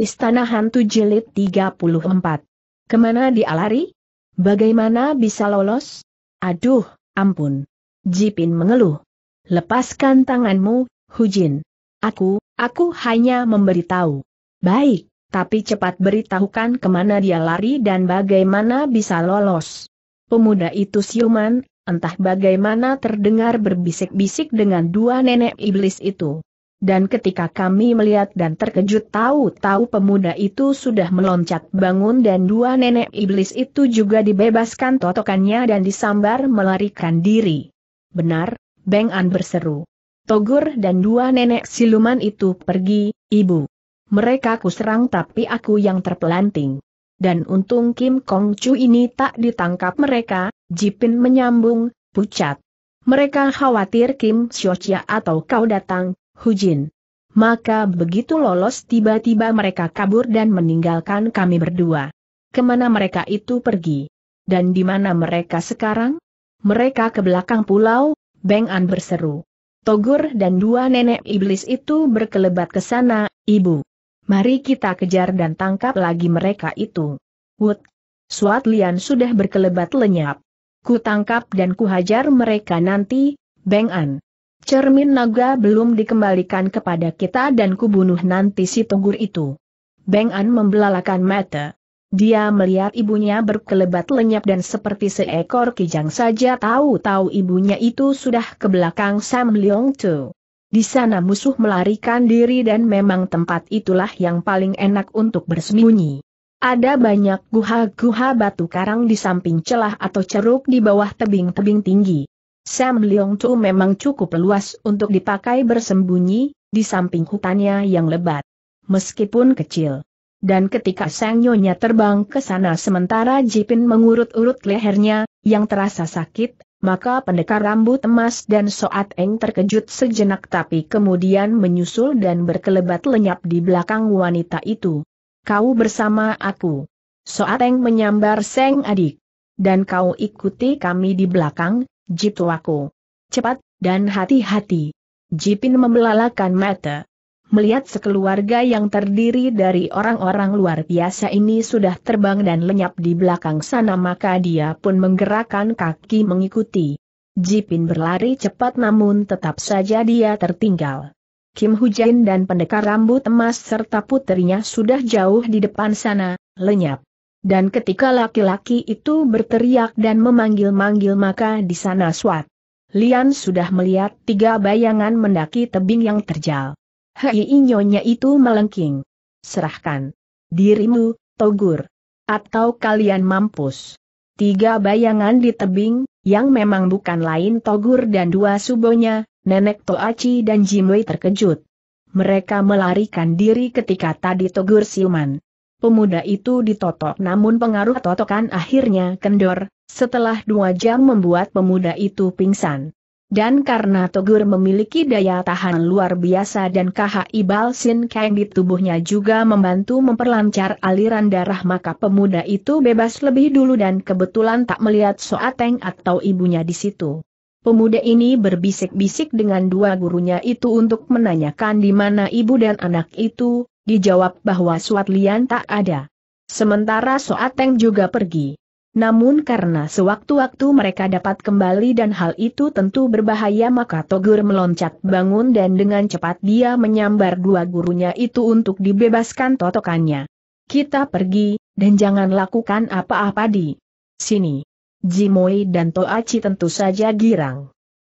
Istana Hantu Jilid 34. Kemana dia lari? Bagaimana bisa lolos? Aduh, ampun. Jipin mengeluh. Lepaskan tanganmu, Hujin. Aku, aku hanya memberitahu. Baik, tapi cepat beritahukan kemana dia lari dan bagaimana bisa lolos. Pemuda itu siuman, entah bagaimana terdengar berbisik-bisik dengan dua nenek iblis itu dan ketika kami melihat dan terkejut tahu-tahu pemuda itu sudah meloncat bangun dan dua nenek iblis itu juga dibebaskan totokannya dan disambar melarikan diri. Benar, Beng An berseru. Togur dan dua nenek siluman itu pergi, ibu. Mereka kuserang tapi aku yang terpelanting. Dan untung Kim Kong Chu ini tak ditangkap mereka, Jipin menyambung, pucat. Mereka khawatir Kim Shochia atau kau datang, Hujin. Maka begitu lolos tiba-tiba mereka kabur dan meninggalkan kami berdua. Kemana mereka itu pergi? Dan di mana mereka sekarang? Mereka ke belakang pulau, Beng An berseru. Togur dan dua nenek iblis itu berkelebat ke sana, ibu. Mari kita kejar dan tangkap lagi mereka itu. Wut. Suat Lian sudah berkelebat lenyap. Ku tangkap dan ku hajar mereka nanti, Beng An. Cermin naga belum dikembalikan kepada kita dan kubunuh nanti si tunggur itu. Beng An membelalakan mata. Dia melihat ibunya berkelebat lenyap dan seperti seekor kijang saja tahu-tahu ibunya itu sudah ke belakang Sam Leong Tu. Di sana musuh melarikan diri dan memang tempat itulah yang paling enak untuk bersembunyi. Ada banyak guha-guha batu karang di samping celah atau ceruk di bawah tebing-tebing tinggi. Sam Leong Tu memang cukup luas untuk dipakai bersembunyi, di samping hutannya yang lebat. Meskipun kecil. Dan ketika sang nyonya terbang ke sana sementara Jipin mengurut-urut lehernya, yang terasa sakit, maka pendekar rambut emas dan Soat Eng terkejut sejenak tapi kemudian menyusul dan berkelebat lenyap di belakang wanita itu. Kau bersama aku. Soat Eng menyambar Seng adik. Dan kau ikuti kami di belakang, Jip Tuaku. Cepat, dan hati-hati. Jipin membelalakan mata. Melihat sekeluarga yang terdiri dari orang-orang luar biasa ini sudah terbang dan lenyap di belakang sana maka dia pun menggerakkan kaki mengikuti. Jipin berlari cepat namun tetap saja dia tertinggal. Kim Hujan dan pendekar rambut emas serta putrinya sudah jauh di depan sana, lenyap. Dan ketika laki-laki itu berteriak dan memanggil-manggil maka di sana suat, Lian sudah melihat tiga bayangan mendaki tebing yang terjal. Hei Inyonya itu melengking. Serahkan dirimu, Togur. Atau kalian mampus. Tiga bayangan di tebing, yang memang bukan lain Togur dan dua subonya, Nenek Toachi dan Jimwei terkejut. Mereka melarikan diri ketika tadi Togur siuman. Pemuda itu ditotok namun pengaruh totokan akhirnya kendor, setelah dua jam membuat pemuda itu pingsan. Dan karena Togur memiliki daya tahan luar biasa dan KHI Balsin Kang di tubuhnya juga membantu memperlancar aliran darah maka pemuda itu bebas lebih dulu dan kebetulan tak melihat Soateng atau ibunya di situ. Pemuda ini berbisik-bisik dengan dua gurunya itu untuk menanyakan di mana ibu dan anak itu, Dijawab bahwa Suat Lian tak ada. Sementara Soat Teng juga pergi. Namun karena sewaktu-waktu mereka dapat kembali dan hal itu tentu berbahaya maka Togur meloncat bangun dan dengan cepat dia menyambar dua gurunya itu untuk dibebaskan totokannya. Kita pergi, dan jangan lakukan apa-apa di sini. Jimoi dan Toachi tentu saja girang.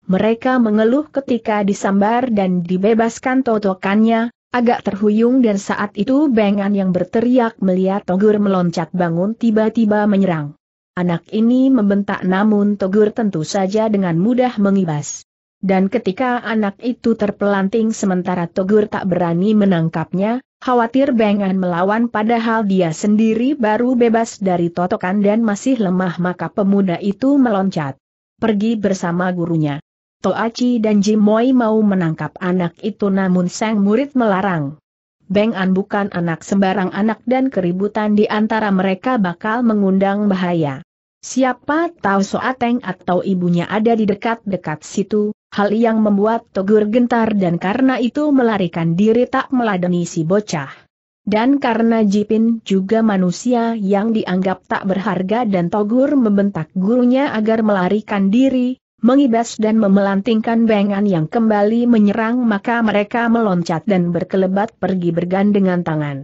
Mereka mengeluh ketika disambar dan dibebaskan totokannya, Agak terhuyung dan saat itu Bengan yang berteriak melihat Togur meloncat bangun tiba-tiba menyerang. Anak ini membentak namun Togur tentu saja dengan mudah mengibas. Dan ketika anak itu terpelanting sementara Togur tak berani menangkapnya, khawatir Bengan melawan padahal dia sendiri baru bebas dari totokan dan masih lemah maka pemuda itu meloncat. Pergi bersama gurunya. Toachi dan Jimoi mau menangkap anak itu namun sang murid melarang. Beng An bukan anak sembarang anak dan keributan di antara mereka bakal mengundang bahaya. Siapa tahu Soateng atau ibunya ada di dekat-dekat situ, hal yang membuat Togur gentar dan karena itu melarikan diri tak meladeni si bocah. Dan karena Jipin juga manusia yang dianggap tak berharga dan Togur membentak gurunya agar melarikan diri, mengibas dan memelantingkan bengan yang kembali menyerang maka mereka meloncat dan berkelebat pergi bergandengan tangan.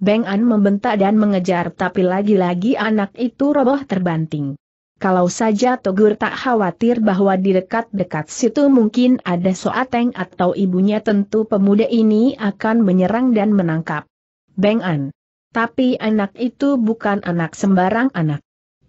Bengan membentak dan mengejar tapi lagi-lagi anak itu roboh terbanting. Kalau saja Togur tak khawatir bahwa di dekat-dekat situ mungkin ada Soateng atau ibunya tentu pemuda ini akan menyerang dan menangkap. Bengan. Tapi anak itu bukan anak sembarang anak.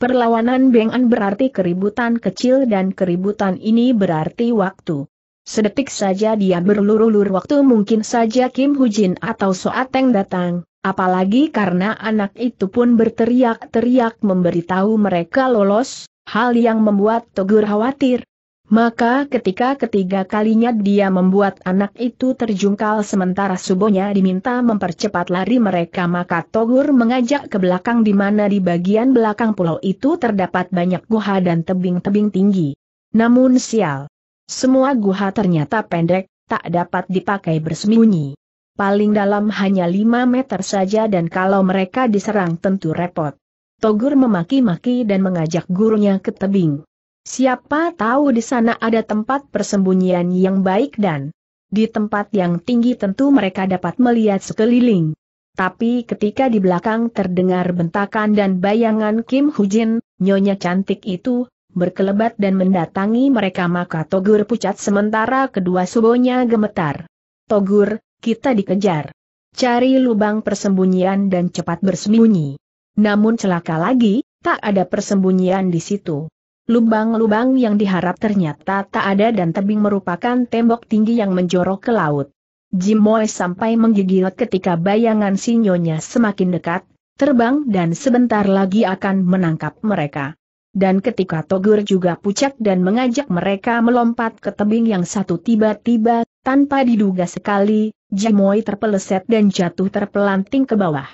Perlawanan Beng berarti keributan kecil dan keributan ini berarti waktu. Sedetik saja dia berlurur waktu mungkin saja Kim Hujin atau Soateng datang, apalagi karena anak itu pun berteriak-teriak memberitahu mereka lolos, hal yang membuat Togur khawatir, maka ketika ketiga kalinya dia membuat anak itu terjungkal sementara subonya diminta mempercepat lari mereka maka Togur mengajak ke belakang di mana di bagian belakang pulau itu terdapat banyak guha dan tebing-tebing tinggi. Namun sial. Semua guha ternyata pendek, tak dapat dipakai bersembunyi. Paling dalam hanya 5 meter saja dan kalau mereka diserang tentu repot. Togur memaki-maki dan mengajak gurunya ke tebing. Siapa tahu di sana ada tempat persembunyian yang baik dan di tempat yang tinggi tentu mereka dapat melihat sekeliling. Tapi ketika di belakang terdengar bentakan dan bayangan Kim Hujin, nyonya cantik itu, berkelebat dan mendatangi mereka maka Togur pucat sementara kedua subonya gemetar. Togur, kita dikejar. Cari lubang persembunyian dan cepat bersembunyi. Namun celaka lagi, tak ada persembunyian di situ. Lubang-lubang yang diharap ternyata tak ada dan tebing merupakan tembok tinggi yang menjorok ke laut. Jimoy sampai menggigil ketika bayangan sinyonya semakin dekat, terbang dan sebentar lagi akan menangkap mereka. Dan ketika Togur juga pucat dan mengajak mereka melompat ke tebing yang satu tiba-tiba, tanpa diduga sekali, Jimoy terpeleset dan jatuh terpelanting ke bawah.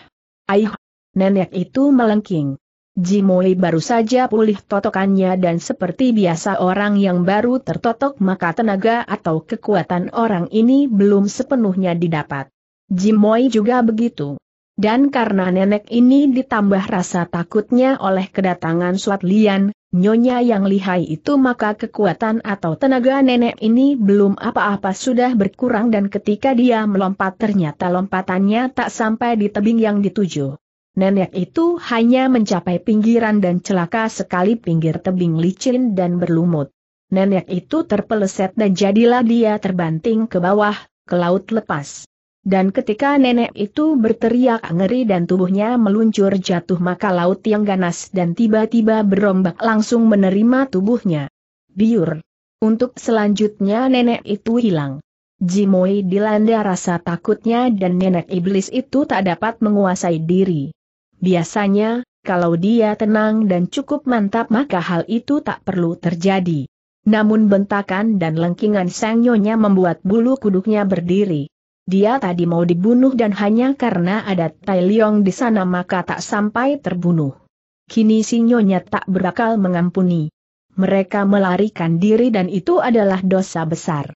Ayuh, nenek itu melengking. Jimoi baru saja pulih totokannya dan seperti biasa orang yang baru tertotok maka tenaga atau kekuatan orang ini belum sepenuhnya didapat. Jimoi juga begitu. Dan karena nenek ini ditambah rasa takutnya oleh kedatangan Suat Lian, nyonya yang lihai itu maka kekuatan atau tenaga nenek ini belum apa-apa sudah berkurang dan ketika dia melompat ternyata lompatannya tak sampai di tebing yang dituju. Nenek itu hanya mencapai pinggiran dan celaka sekali pinggir tebing licin dan berlumut. Nenek itu terpeleset dan jadilah dia terbanting ke bawah, ke laut lepas. Dan ketika nenek itu berteriak ngeri dan tubuhnya meluncur jatuh maka laut yang ganas dan tiba-tiba berombak langsung menerima tubuhnya. Biur. Untuk selanjutnya nenek itu hilang. Jimoi dilanda rasa takutnya dan nenek iblis itu tak dapat menguasai diri. Biasanya, kalau dia tenang dan cukup mantap maka hal itu tak perlu terjadi. Namun bentakan dan lengkingan sang nyonya membuat bulu kuduknya berdiri. Dia tadi mau dibunuh dan hanya karena ada Tai Leong di sana maka tak sampai terbunuh. Kini si nyonya tak berakal mengampuni. Mereka melarikan diri dan itu adalah dosa besar.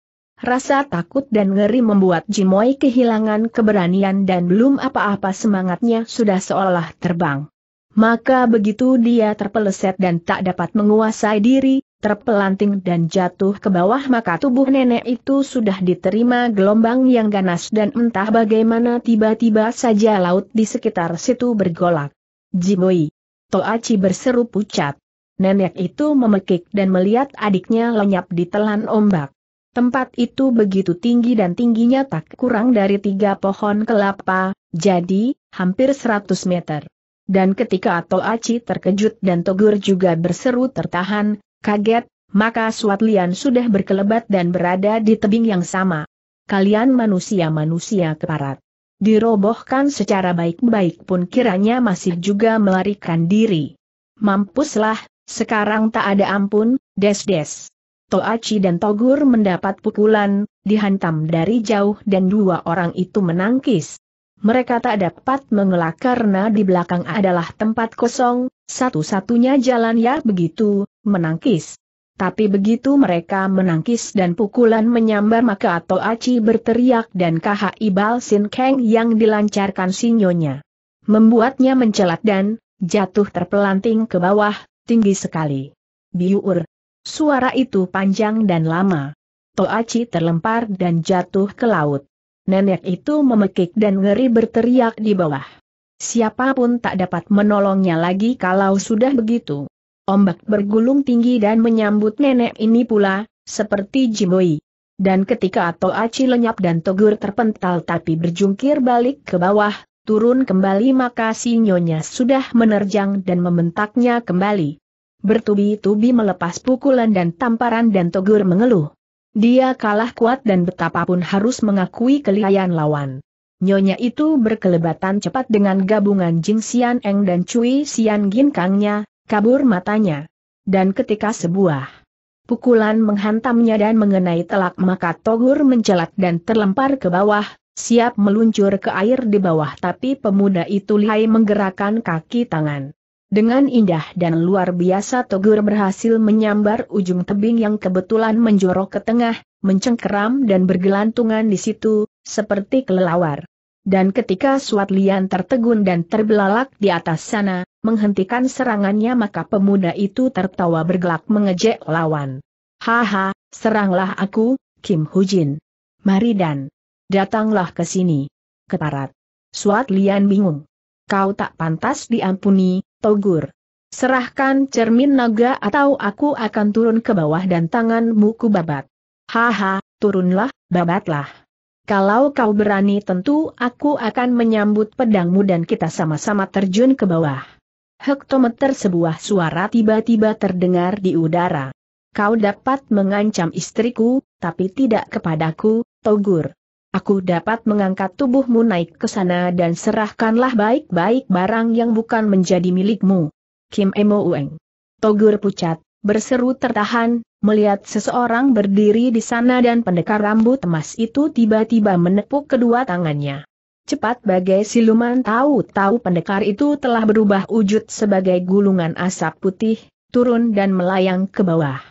Rasa takut dan ngeri membuat Jimoy kehilangan keberanian dan belum apa-apa semangatnya sudah seolah terbang. Maka begitu dia terpeleset dan tak dapat menguasai diri, terpelanting dan jatuh ke bawah maka tubuh nenek itu sudah diterima gelombang yang ganas dan entah bagaimana tiba-tiba saja laut di sekitar situ bergolak. Jimoy! Toachi berseru pucat. Nenek itu memekik dan melihat adiknya lenyap di telan ombak. Tempat itu begitu tinggi dan tingginya tak kurang dari tiga pohon kelapa, jadi, hampir seratus meter. Dan ketika Atol Aci terkejut dan Togur juga berseru tertahan, kaget, maka Suatlian sudah berkelebat dan berada di tebing yang sama. Kalian manusia-manusia keparat. Dirobohkan secara baik-baik pun kiranya masih juga melarikan diri. Mampuslah, sekarang tak ada ampun, des-des. Toachi dan Togur mendapat pukulan, dihantam dari jauh dan dua orang itu menangkis. Mereka tak dapat mengelak karena di belakang adalah tempat kosong, satu-satunya jalan ya begitu, menangkis. Tapi begitu mereka menangkis dan pukulan menyambar maka Toachi berteriak dan KHI Balsin Kang yang dilancarkan sinyonya. Membuatnya mencelat dan jatuh terpelanting ke bawah, tinggi sekali. Biur, Suara itu panjang dan lama. Toachi terlempar dan jatuh ke laut. Nenek itu memekik dan ngeri berteriak di bawah. Siapapun tak dapat menolongnya lagi kalau sudah begitu. Ombak bergulung tinggi dan menyambut nenek ini pula, seperti Jimoi. Dan ketika Toachi lenyap dan Togur terpental tapi berjungkir balik ke bawah, turun kembali maka sinyonya sudah menerjang dan membentaknya kembali bertubi-tubi melepas pukulan dan tamparan dan Togur mengeluh. Dia kalah kuat dan betapapun harus mengakui kelihayan lawan. Nyonya itu berkelebatan cepat dengan gabungan Jing Xian Eng dan Cui Xian Gin Kangnya, kabur matanya. Dan ketika sebuah pukulan menghantamnya dan mengenai telak maka Togur mencelat dan terlempar ke bawah, siap meluncur ke air di bawah tapi pemuda itu lihai menggerakkan kaki tangan. Dengan indah dan luar biasa Togur berhasil menyambar ujung tebing yang kebetulan menjorok ke tengah, mencengkeram dan bergelantungan di situ, seperti kelelawar. Dan ketika Suat Lian tertegun dan terbelalak di atas sana, menghentikan serangannya maka pemuda itu tertawa bergelak mengejek lawan. Haha, seranglah aku, Kim Hujin. Mari dan datanglah ke sini. Keparat. Suat Lian bingung. Kau tak pantas diampuni, Togur. Serahkan cermin naga atau aku akan turun ke bawah dan tanganmu ku babat. Haha, turunlah, babatlah. Kalau kau berani tentu aku akan menyambut pedangmu dan kita sama-sama terjun ke bawah. Hektometer sebuah suara tiba-tiba terdengar di udara. Kau dapat mengancam istriku, tapi tidak kepadaku, Togur. Aku dapat mengangkat tubuhmu naik ke sana dan serahkanlah baik-baik barang yang bukan menjadi milikmu. Kim Emo Ueng. Togur pucat, berseru tertahan, melihat seseorang berdiri di sana dan pendekar rambut emas itu tiba-tiba menepuk kedua tangannya. Cepat bagai siluman tahu-tahu pendekar itu telah berubah wujud sebagai gulungan asap putih, turun dan melayang ke bawah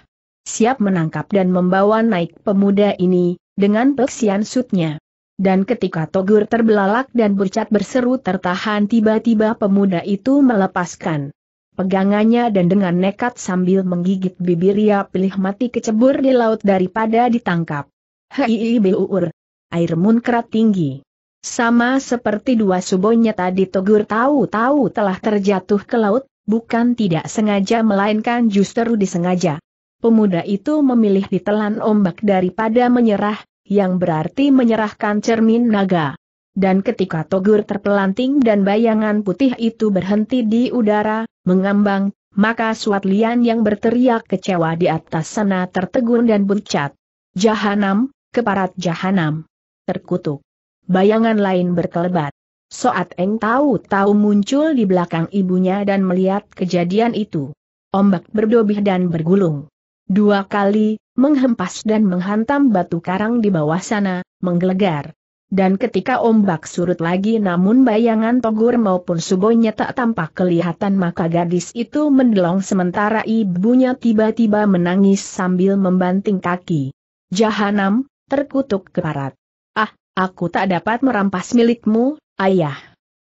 siap menangkap dan membawa naik pemuda ini, dengan peksian sutnya. Dan ketika Togur terbelalak dan bercat berseru tertahan tiba-tiba pemuda itu melepaskan pegangannya dan dengan nekat sambil menggigit bibir ia pilih mati kecebur di laut daripada ditangkap. Hei buur, air munkrat tinggi. Sama seperti dua subonya tadi Togur tahu-tahu telah terjatuh ke laut, bukan tidak sengaja melainkan justru disengaja pemuda itu memilih ditelan ombak daripada menyerah, yang berarti menyerahkan cermin naga. Dan ketika Togur terpelanting dan bayangan putih itu berhenti di udara, mengambang, maka Suat Lian yang berteriak kecewa di atas sana tertegun dan buncat. Jahanam, keparat jahanam. Terkutuk. Bayangan lain berkelebat. Soat Eng tahu-tahu muncul di belakang ibunya dan melihat kejadian itu. Ombak berdobih dan bergulung. Dua kali, menghempas dan menghantam batu karang di bawah sana, menggelegar. Dan ketika ombak surut lagi namun bayangan Togur maupun Subonya tak tampak kelihatan maka gadis itu mendelong sementara ibunya tiba-tiba menangis sambil membanting kaki. Jahanam, terkutuk keparat. Ah, aku tak dapat merampas milikmu, ayah.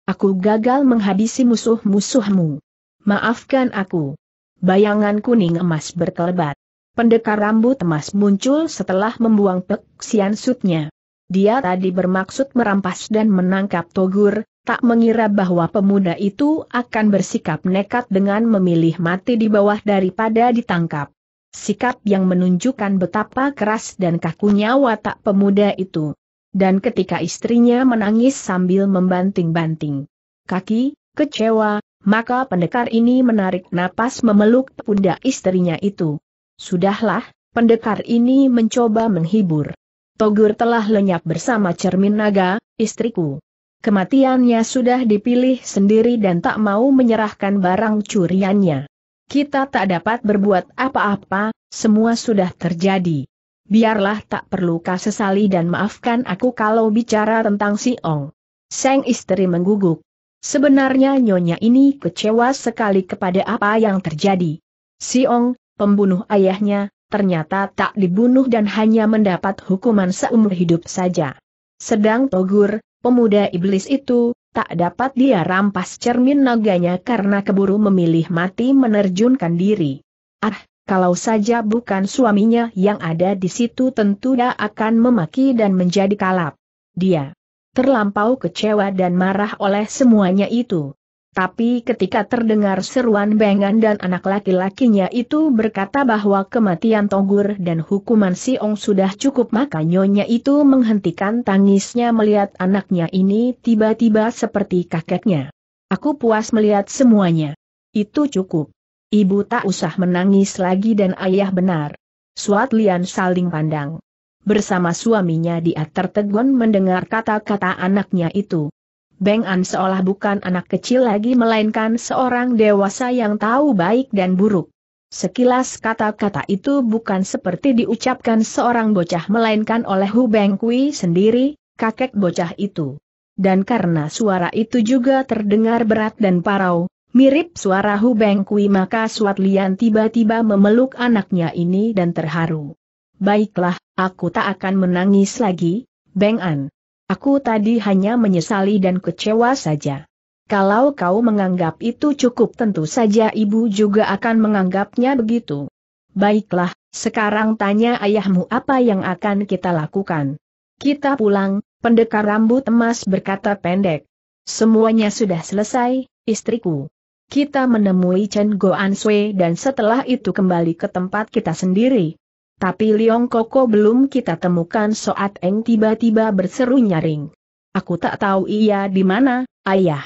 Aku gagal menghabisi musuh-musuhmu. Maafkan aku. Bayangan kuning emas berkelebat. Pendekar rambut emas muncul setelah membuang peksian sutnya. Dia tadi bermaksud merampas dan menangkap Togur, tak mengira bahwa pemuda itu akan bersikap nekat dengan memilih mati di bawah daripada ditangkap. Sikap yang menunjukkan betapa keras dan kakunya watak pemuda itu. Dan ketika istrinya menangis sambil membanting-banting kaki, kecewa, maka pendekar ini menarik napas memeluk pundak istrinya itu. Sudahlah, pendekar ini mencoba menghibur. Togur telah lenyap bersama cermin naga, istriku. Kematiannya sudah dipilih sendiri dan tak mau menyerahkan barang curiannya. Kita tak dapat berbuat apa-apa, semua sudah terjadi. Biarlah tak perlu kau sesali dan maafkan aku kalau bicara tentang si Ong. Seng istri mengguguk. Sebenarnya nyonya ini kecewa sekali kepada apa yang terjadi. Si Ong, pembunuh ayahnya, ternyata tak dibunuh dan hanya mendapat hukuman seumur hidup saja. Sedang Togur, pemuda iblis itu, tak dapat dia rampas cermin naganya karena keburu memilih mati menerjunkan diri. Ah, kalau saja bukan suaminya yang ada di situ tentu dia akan memaki dan menjadi kalap. Dia terlampau kecewa dan marah oleh semuanya itu. Tapi ketika terdengar seruan Bengan dan anak laki-lakinya itu berkata bahwa kematian Tonggur dan hukuman si Ong sudah cukup maka nyonya itu menghentikan tangisnya melihat anaknya ini tiba-tiba seperti kakeknya. Aku puas melihat semuanya. Itu cukup. Ibu tak usah menangis lagi dan ayah benar. Suat Lian saling pandang. Bersama suaminya dia tertegun mendengar kata-kata anaknya itu. Beng An seolah bukan anak kecil lagi melainkan seorang dewasa yang tahu baik dan buruk. Sekilas kata-kata itu bukan seperti diucapkan seorang bocah melainkan oleh Hu Beng Kui sendiri, kakek bocah itu. Dan karena suara itu juga terdengar berat dan parau, mirip suara Hu Beng Kui maka Suat Lian tiba-tiba memeluk anaknya ini dan terharu. Baiklah, aku tak akan menangis lagi, Beng An. Aku tadi hanya menyesali dan kecewa saja. Kalau kau menganggap itu cukup tentu saja ibu juga akan menganggapnya begitu. Baiklah, sekarang tanya ayahmu apa yang akan kita lakukan. Kita pulang, pendekar rambut emas berkata pendek. Semuanya sudah selesai, istriku. Kita menemui Chen Goan Sui dan setelah itu kembali ke tempat kita sendiri. Tapi Liong Koko belum kita temukan Soat Eng tiba-tiba berseru nyaring. Aku tak tahu ia di mana, ayah.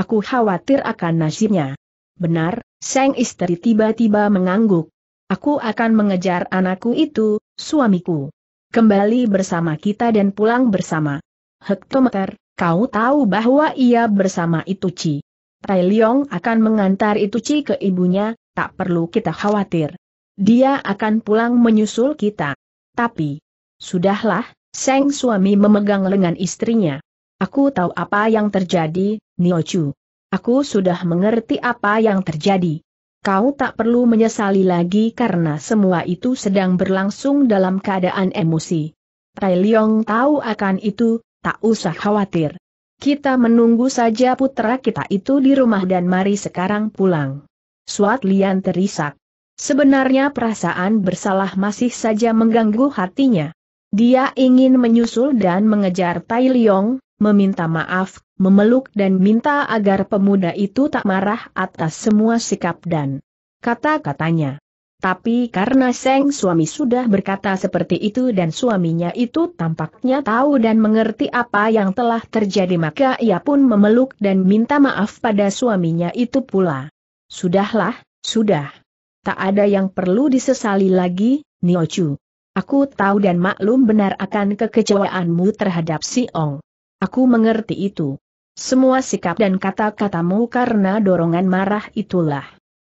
Aku khawatir akan nasibnya. Benar, Seng istri tiba-tiba mengangguk. Aku akan mengejar anakku itu, suamiku. Kembali bersama kita dan pulang bersama. Hektometer, kau tahu bahwa ia bersama Ituci. Tai Leong akan mengantar Ituci ke ibunya, tak perlu kita khawatir dia akan pulang menyusul kita. Tapi, sudahlah, Seng suami memegang lengan istrinya. Aku tahu apa yang terjadi, Niochu. Aku sudah mengerti apa yang terjadi. Kau tak perlu menyesali lagi karena semua itu sedang berlangsung dalam keadaan emosi. Tai Leong tahu akan itu, tak usah khawatir. Kita menunggu saja putra kita itu di rumah dan mari sekarang pulang. Suat Lian terisak. Sebenarnya perasaan bersalah masih saja mengganggu hatinya. Dia ingin menyusul dan mengejar Tai Liong, meminta maaf, memeluk dan minta agar pemuda itu tak marah atas semua sikap dan kata-katanya. Tapi karena Seng suami sudah berkata seperti itu dan suaminya itu tampaknya tahu dan mengerti apa yang telah terjadi maka ia pun memeluk dan minta maaf pada suaminya itu pula. Sudahlah, sudah. Tak ada yang perlu disesali lagi, Niochu. Aku tahu dan maklum benar akan kekecewaanmu terhadap si Ong. Aku mengerti itu. Semua sikap dan kata-katamu karena dorongan marah itulah.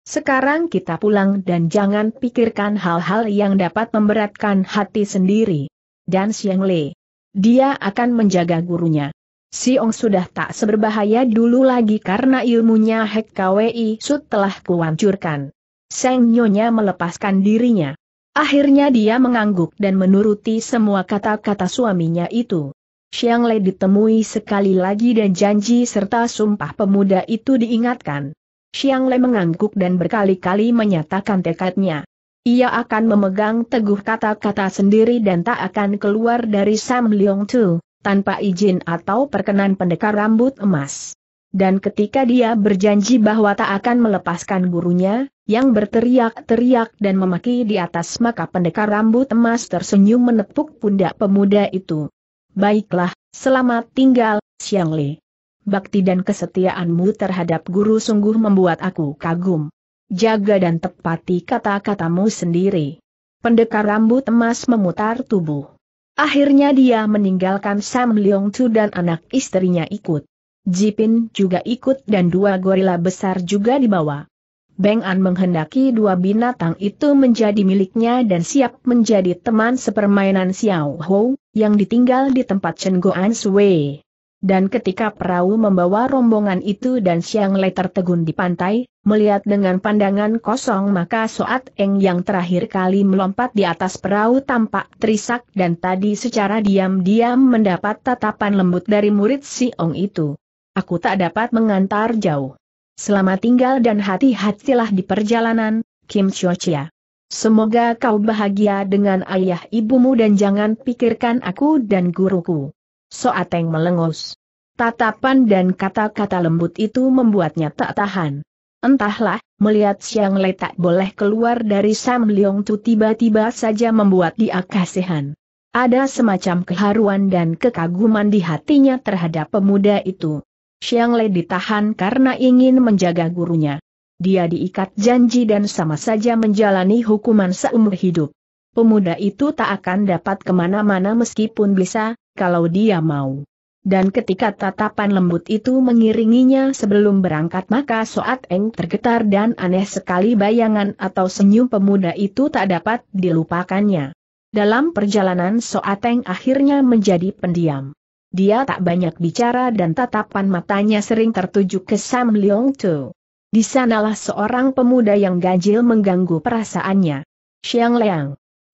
Sekarang kita pulang dan jangan pikirkan hal-hal yang dapat memberatkan hati sendiri. Dan Siang Le. Dia akan menjaga gurunya. Si Ong sudah tak seberbahaya dulu lagi karena ilmunya Hek KWI Sud telah kuancurkan. Seng Nyonya melepaskan dirinya. Akhirnya dia mengangguk dan menuruti semua kata-kata suaminya itu. Xiang Lei ditemui sekali lagi dan janji serta sumpah pemuda itu diingatkan. Xiang Lei mengangguk dan berkali-kali menyatakan tekadnya. Ia akan memegang teguh kata-kata sendiri dan tak akan keluar dari Sam Leong Tu, tanpa izin atau perkenan pendekar rambut emas. Dan ketika dia berjanji bahwa tak akan melepaskan gurunya, yang berteriak-teriak dan memaki di atas maka pendekar rambut emas tersenyum menepuk pundak pemuda itu. Baiklah, selamat tinggal, Xiang Li. Bakti dan kesetiaanmu terhadap guru sungguh membuat aku kagum. Jaga dan tepati kata-katamu sendiri. Pendekar rambut emas memutar tubuh. Akhirnya dia meninggalkan Sam Leong Chu dan anak istrinya ikut. Jipin juga ikut dan dua gorila besar juga dibawa. Beng An menghendaki dua binatang itu menjadi miliknya dan siap menjadi teman sepermainan Xiao Hou, yang ditinggal di tempat Chen Goan Sui. Dan ketika perahu membawa rombongan itu dan Xiang Lei tertegun di pantai, melihat dengan pandangan kosong maka Soat Eng yang terakhir kali melompat di atas perahu tampak terisak dan tadi secara diam-diam mendapat tatapan lembut dari murid Si Ong itu aku tak dapat mengantar jauh. Selamat tinggal dan hati-hatilah di perjalanan, Kim Chia. Semoga kau bahagia dengan ayah ibumu dan jangan pikirkan aku dan guruku. Soateng melengus. Tatapan dan kata-kata lembut itu membuatnya tak tahan. Entahlah, melihat Siang Le tak boleh keluar dari Sam Leong Tu tiba-tiba saja membuat dia kasihan. Ada semacam keharuan dan kekaguman di hatinya terhadap pemuda itu. Xiang Le ditahan karena ingin menjaga gurunya. Dia diikat janji dan sama saja menjalani hukuman seumur hidup. Pemuda itu tak akan dapat kemana-mana meskipun bisa, kalau dia mau. Dan ketika tatapan lembut itu mengiringinya sebelum berangkat maka Soat Eng tergetar dan aneh sekali bayangan atau senyum pemuda itu tak dapat dilupakannya. Dalam perjalanan Soat Eng akhirnya menjadi pendiam. Dia tak banyak bicara dan tatapan matanya sering tertuju ke Sam Leong Tu. Di sanalah seorang pemuda yang ganjil mengganggu perasaannya. Xiang Liang.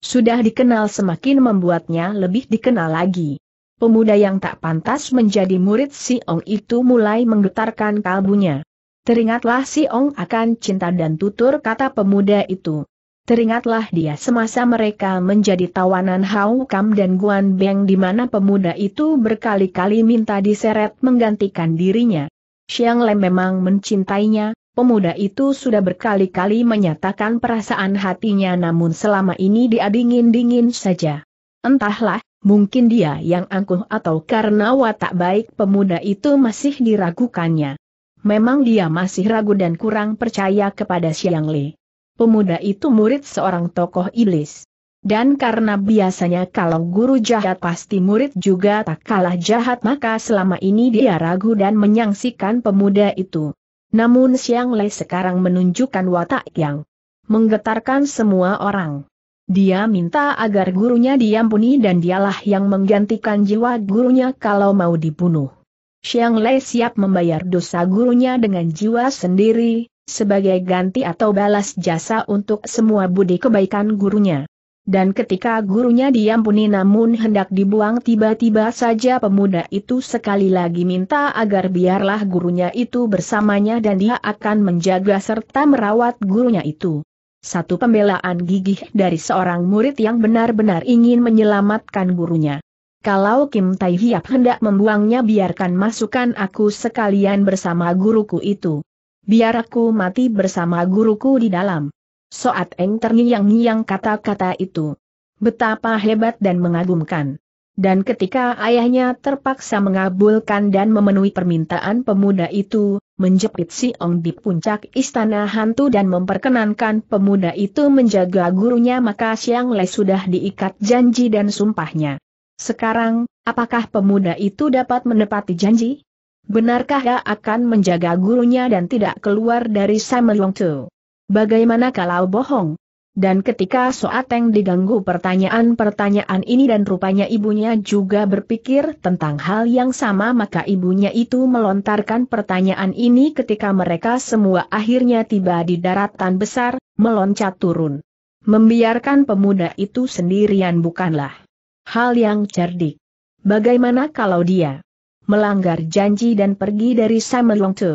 Sudah dikenal semakin membuatnya lebih dikenal lagi. Pemuda yang tak pantas menjadi murid Si Ong itu mulai menggetarkan kalbunya. Teringatlah Si Ong akan cinta dan tutur kata pemuda itu. Teringatlah dia semasa mereka menjadi tawanan Hau Kam dan Guan Beng di mana pemuda itu berkali-kali minta diseret menggantikan dirinya. Xiang Lem memang mencintainya, pemuda itu sudah berkali-kali menyatakan perasaan hatinya namun selama ini dia dingin-dingin saja. Entahlah, mungkin dia yang angkuh atau karena watak baik pemuda itu masih diragukannya. Memang dia masih ragu dan kurang percaya kepada Xiang Li pemuda itu murid seorang tokoh iblis. Dan karena biasanya kalau guru jahat pasti murid juga tak kalah jahat maka selama ini dia ragu dan menyangsikan pemuda itu. Namun Siang Lei sekarang menunjukkan watak yang menggetarkan semua orang. Dia minta agar gurunya diampuni dan dialah yang menggantikan jiwa gurunya kalau mau dibunuh. Siang Lei siap membayar dosa gurunya dengan jiwa sendiri, sebagai ganti atau balas jasa untuk semua budi kebaikan gurunya. Dan ketika gurunya diampuni namun hendak dibuang tiba-tiba saja pemuda itu sekali lagi minta agar biarlah gurunya itu bersamanya dan dia akan menjaga serta merawat gurunya itu. Satu pembelaan gigih dari seorang murid yang benar-benar ingin menyelamatkan gurunya. Kalau Kim Tai Hiap hendak membuangnya biarkan masukkan aku sekalian bersama guruku itu. Biar aku mati bersama guruku di dalam. Soat Eng terngiang-ngiang kata-kata itu. Betapa hebat dan mengagumkan. Dan ketika ayahnya terpaksa mengabulkan dan memenuhi permintaan pemuda itu, menjepit Si Ong di puncak istana hantu dan memperkenankan pemuda itu menjaga gurunya maka Siang Le sudah diikat janji dan sumpahnya. Sekarang, apakah pemuda itu dapat menepati janji? Benarkah ia akan menjaga gurunya dan tidak keluar dari Samuel Tu? Bagaimana kalau bohong? Dan ketika Soateng diganggu pertanyaan-pertanyaan ini dan rupanya ibunya juga berpikir tentang hal yang sama maka ibunya itu melontarkan pertanyaan ini ketika mereka semua akhirnya tiba di daratan besar, meloncat turun. Membiarkan pemuda itu sendirian bukanlah hal yang cerdik. Bagaimana kalau dia melanggar janji dan pergi dari Samelong Tu.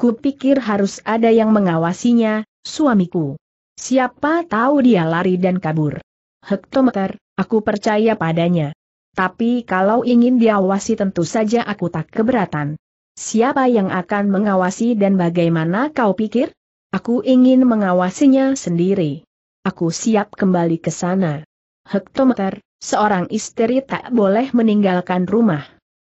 Kupikir harus ada yang mengawasinya, suamiku. Siapa tahu dia lari dan kabur. Hektometer, aku percaya padanya. Tapi kalau ingin diawasi tentu saja aku tak keberatan. Siapa yang akan mengawasi dan bagaimana kau pikir? Aku ingin mengawasinya sendiri. Aku siap kembali ke sana. Hektometer, seorang istri tak boleh meninggalkan rumah.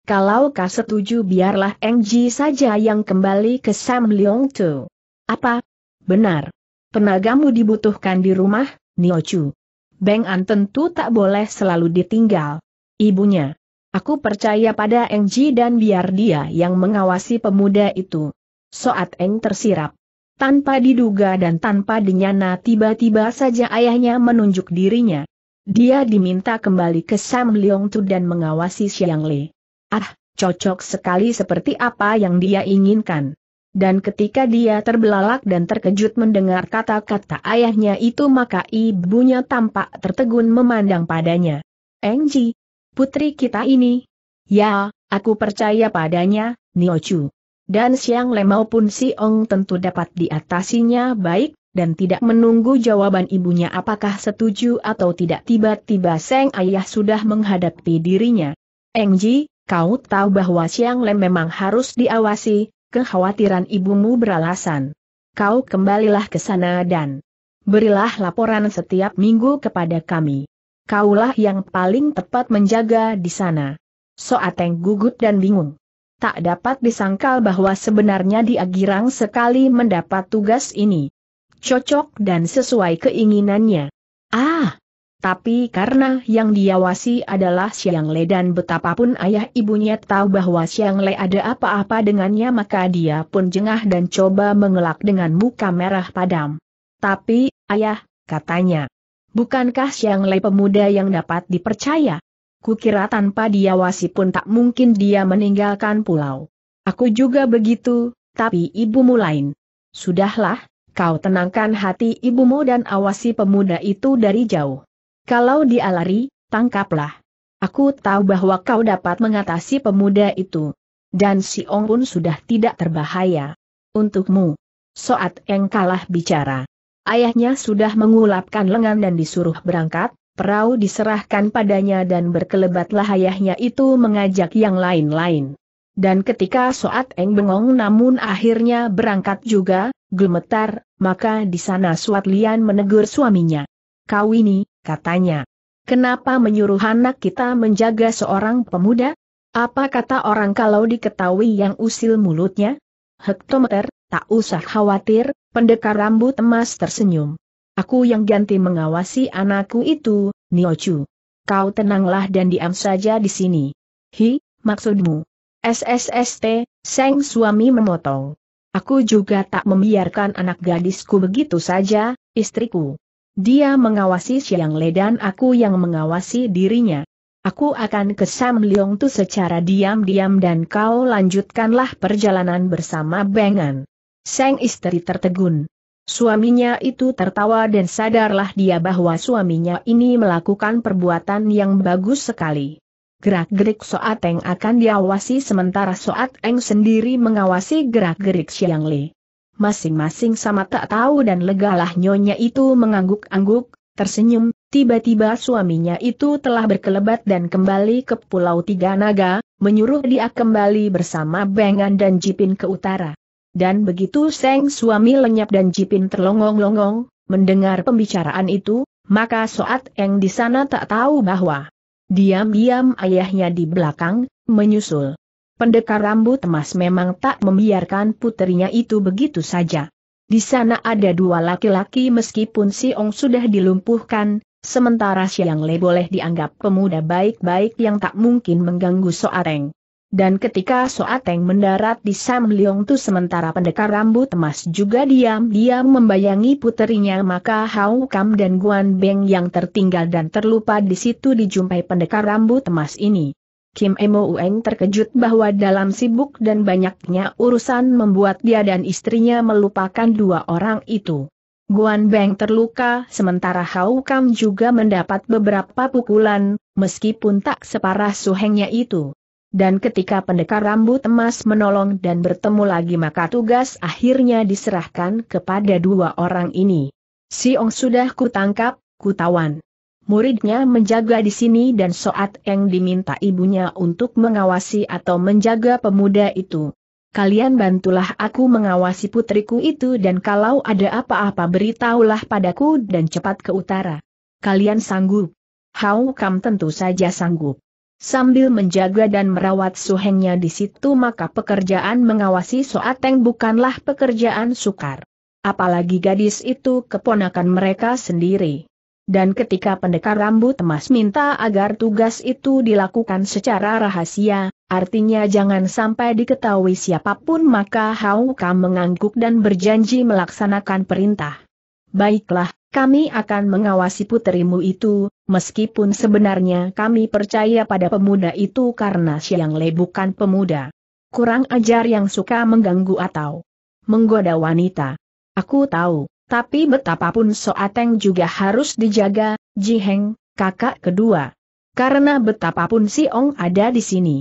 Kalau kau setuju biarlah Engji saja yang kembali ke Sam Leong Tu. Apa? Benar. Tenagamu dibutuhkan di rumah, Nio Chu. Beng An tentu tak boleh selalu ditinggal. Ibunya. Aku percaya pada Engji dan biar dia yang mengawasi pemuda itu. Soat Eng tersirap. Tanpa diduga dan tanpa dinyana tiba-tiba saja ayahnya menunjuk dirinya. Dia diminta kembali ke Sam Leong Tu dan mengawasi Xiang Lei. Ah, cocok sekali seperti apa yang dia inginkan. Dan ketika dia terbelalak dan terkejut mendengar kata-kata ayahnya itu maka ibunya tampak tertegun memandang padanya. Engji, putri kita ini. Ya, aku percaya padanya, Nio Chu. Dan Siang Le maupun Si Ong tentu dapat diatasinya baik, dan tidak menunggu jawaban ibunya apakah setuju atau tidak tiba-tiba Seng Ayah sudah menghadapi dirinya. Engji, Kau tahu bahwa Siang Lem memang harus diawasi, kekhawatiran ibumu beralasan. Kau kembalilah ke sana dan berilah laporan setiap minggu kepada kami. Kaulah yang paling tepat menjaga di sana. Soateng gugut dan bingung. Tak dapat disangkal bahwa sebenarnya dia girang sekali mendapat tugas ini. Cocok dan sesuai keinginannya. Ah, tapi karena yang diawasi adalah Siang Le dan betapapun ayah ibunya tahu bahwa Siang Le ada apa-apa dengannya maka dia pun jengah dan coba mengelak dengan muka merah padam. Tapi, ayah, katanya. Bukankah Siang Le pemuda yang dapat dipercaya? Kukira tanpa diawasi pun tak mungkin dia meninggalkan pulau. Aku juga begitu, tapi ibumu lain. Sudahlah, kau tenangkan hati ibumu dan awasi pemuda itu dari jauh. Kalau dia lari, tangkaplah. Aku tahu bahwa kau dapat mengatasi pemuda itu. Dan si Ong pun sudah tidak terbahaya. Untukmu. Soat Eng kalah bicara. Ayahnya sudah mengulapkan lengan dan disuruh berangkat, perahu diserahkan padanya dan berkelebatlah ayahnya itu mengajak yang lain-lain. Dan ketika Soat Eng bengong namun akhirnya berangkat juga, gemetar, maka di sana Suat Lian menegur suaminya. Kau ini, katanya. Kenapa menyuruh anak kita menjaga seorang pemuda? Apa kata orang kalau diketahui yang usil mulutnya? Hektometer, tak usah khawatir, pendekar rambut emas tersenyum. Aku yang ganti mengawasi anakku itu, Niochu. Kau tenanglah dan diam saja di sini. Hi, maksudmu? SSST, Seng suami memotong. Aku juga tak membiarkan anak gadisku begitu saja, istriku. Dia mengawasi Xiang Le dan aku yang mengawasi dirinya. Aku akan ke Sam Leong Tu secara diam-diam dan kau lanjutkanlah perjalanan bersama Bengan. Sang istri tertegun. Suaminya itu tertawa dan sadarlah dia bahwa suaminya ini melakukan perbuatan yang bagus sekali. Gerak-gerik Soat Eng akan diawasi sementara Soat Eng sendiri mengawasi gerak-gerik Xiang Le masing-masing sama tak tahu dan legalah nyonya itu mengangguk-angguk, tersenyum, tiba-tiba suaminya itu telah berkelebat dan kembali ke Pulau Tiga Naga, menyuruh dia kembali bersama Bengan dan Jipin ke utara. Dan begitu Seng suami lenyap dan Jipin terlongong-longong, mendengar pembicaraan itu, maka Soat Eng di sana tak tahu bahwa diam-diam ayahnya di belakang, menyusul. Pendekar rambut emas memang tak membiarkan putrinya itu begitu saja. Di sana ada dua laki-laki meskipun si Ong sudah dilumpuhkan, sementara Siang Le boleh dianggap pemuda baik-baik yang tak mungkin mengganggu Soateng. Dan ketika Soateng mendarat di Sam Leong Tu sementara pendekar rambut emas juga diam-diam membayangi puterinya maka Hau Kam dan Guan Beng yang tertinggal dan terlupa di situ dijumpai pendekar rambut emas ini. Kim Emo Ueng terkejut bahwa dalam sibuk dan banyaknya urusan membuat dia dan istrinya melupakan dua orang itu. Guan Beng terluka sementara Hau Kam juga mendapat beberapa pukulan, meskipun tak separah suhengnya itu. Dan ketika pendekar rambut emas menolong dan bertemu lagi maka tugas akhirnya diserahkan kepada dua orang ini. Si Ong sudah kutangkap, kutawan. Muridnya menjaga di sini dan Soat Eng diminta ibunya untuk mengawasi atau menjaga pemuda itu. Kalian bantulah aku mengawasi putriku itu dan kalau ada apa-apa beritahulah padaku dan cepat ke utara. Kalian sanggup? Hau Kam tentu saja sanggup. Sambil menjaga dan merawat suhengnya di situ maka pekerjaan mengawasi Soateng bukanlah pekerjaan sukar. Apalagi gadis itu keponakan mereka sendiri. Dan ketika pendekar rambut emas minta agar tugas itu dilakukan secara rahasia, artinya jangan sampai diketahui siapapun maka Hau Kam mengangguk dan berjanji melaksanakan perintah. Baiklah, kami akan mengawasi puterimu itu, meskipun sebenarnya kami percaya pada pemuda itu karena Siang Le bukan pemuda. Kurang ajar yang suka mengganggu atau menggoda wanita. Aku tahu. Tapi betapapun Soateng juga harus dijaga, Jiheng, kakak kedua. Karena betapapun si Ong ada di sini.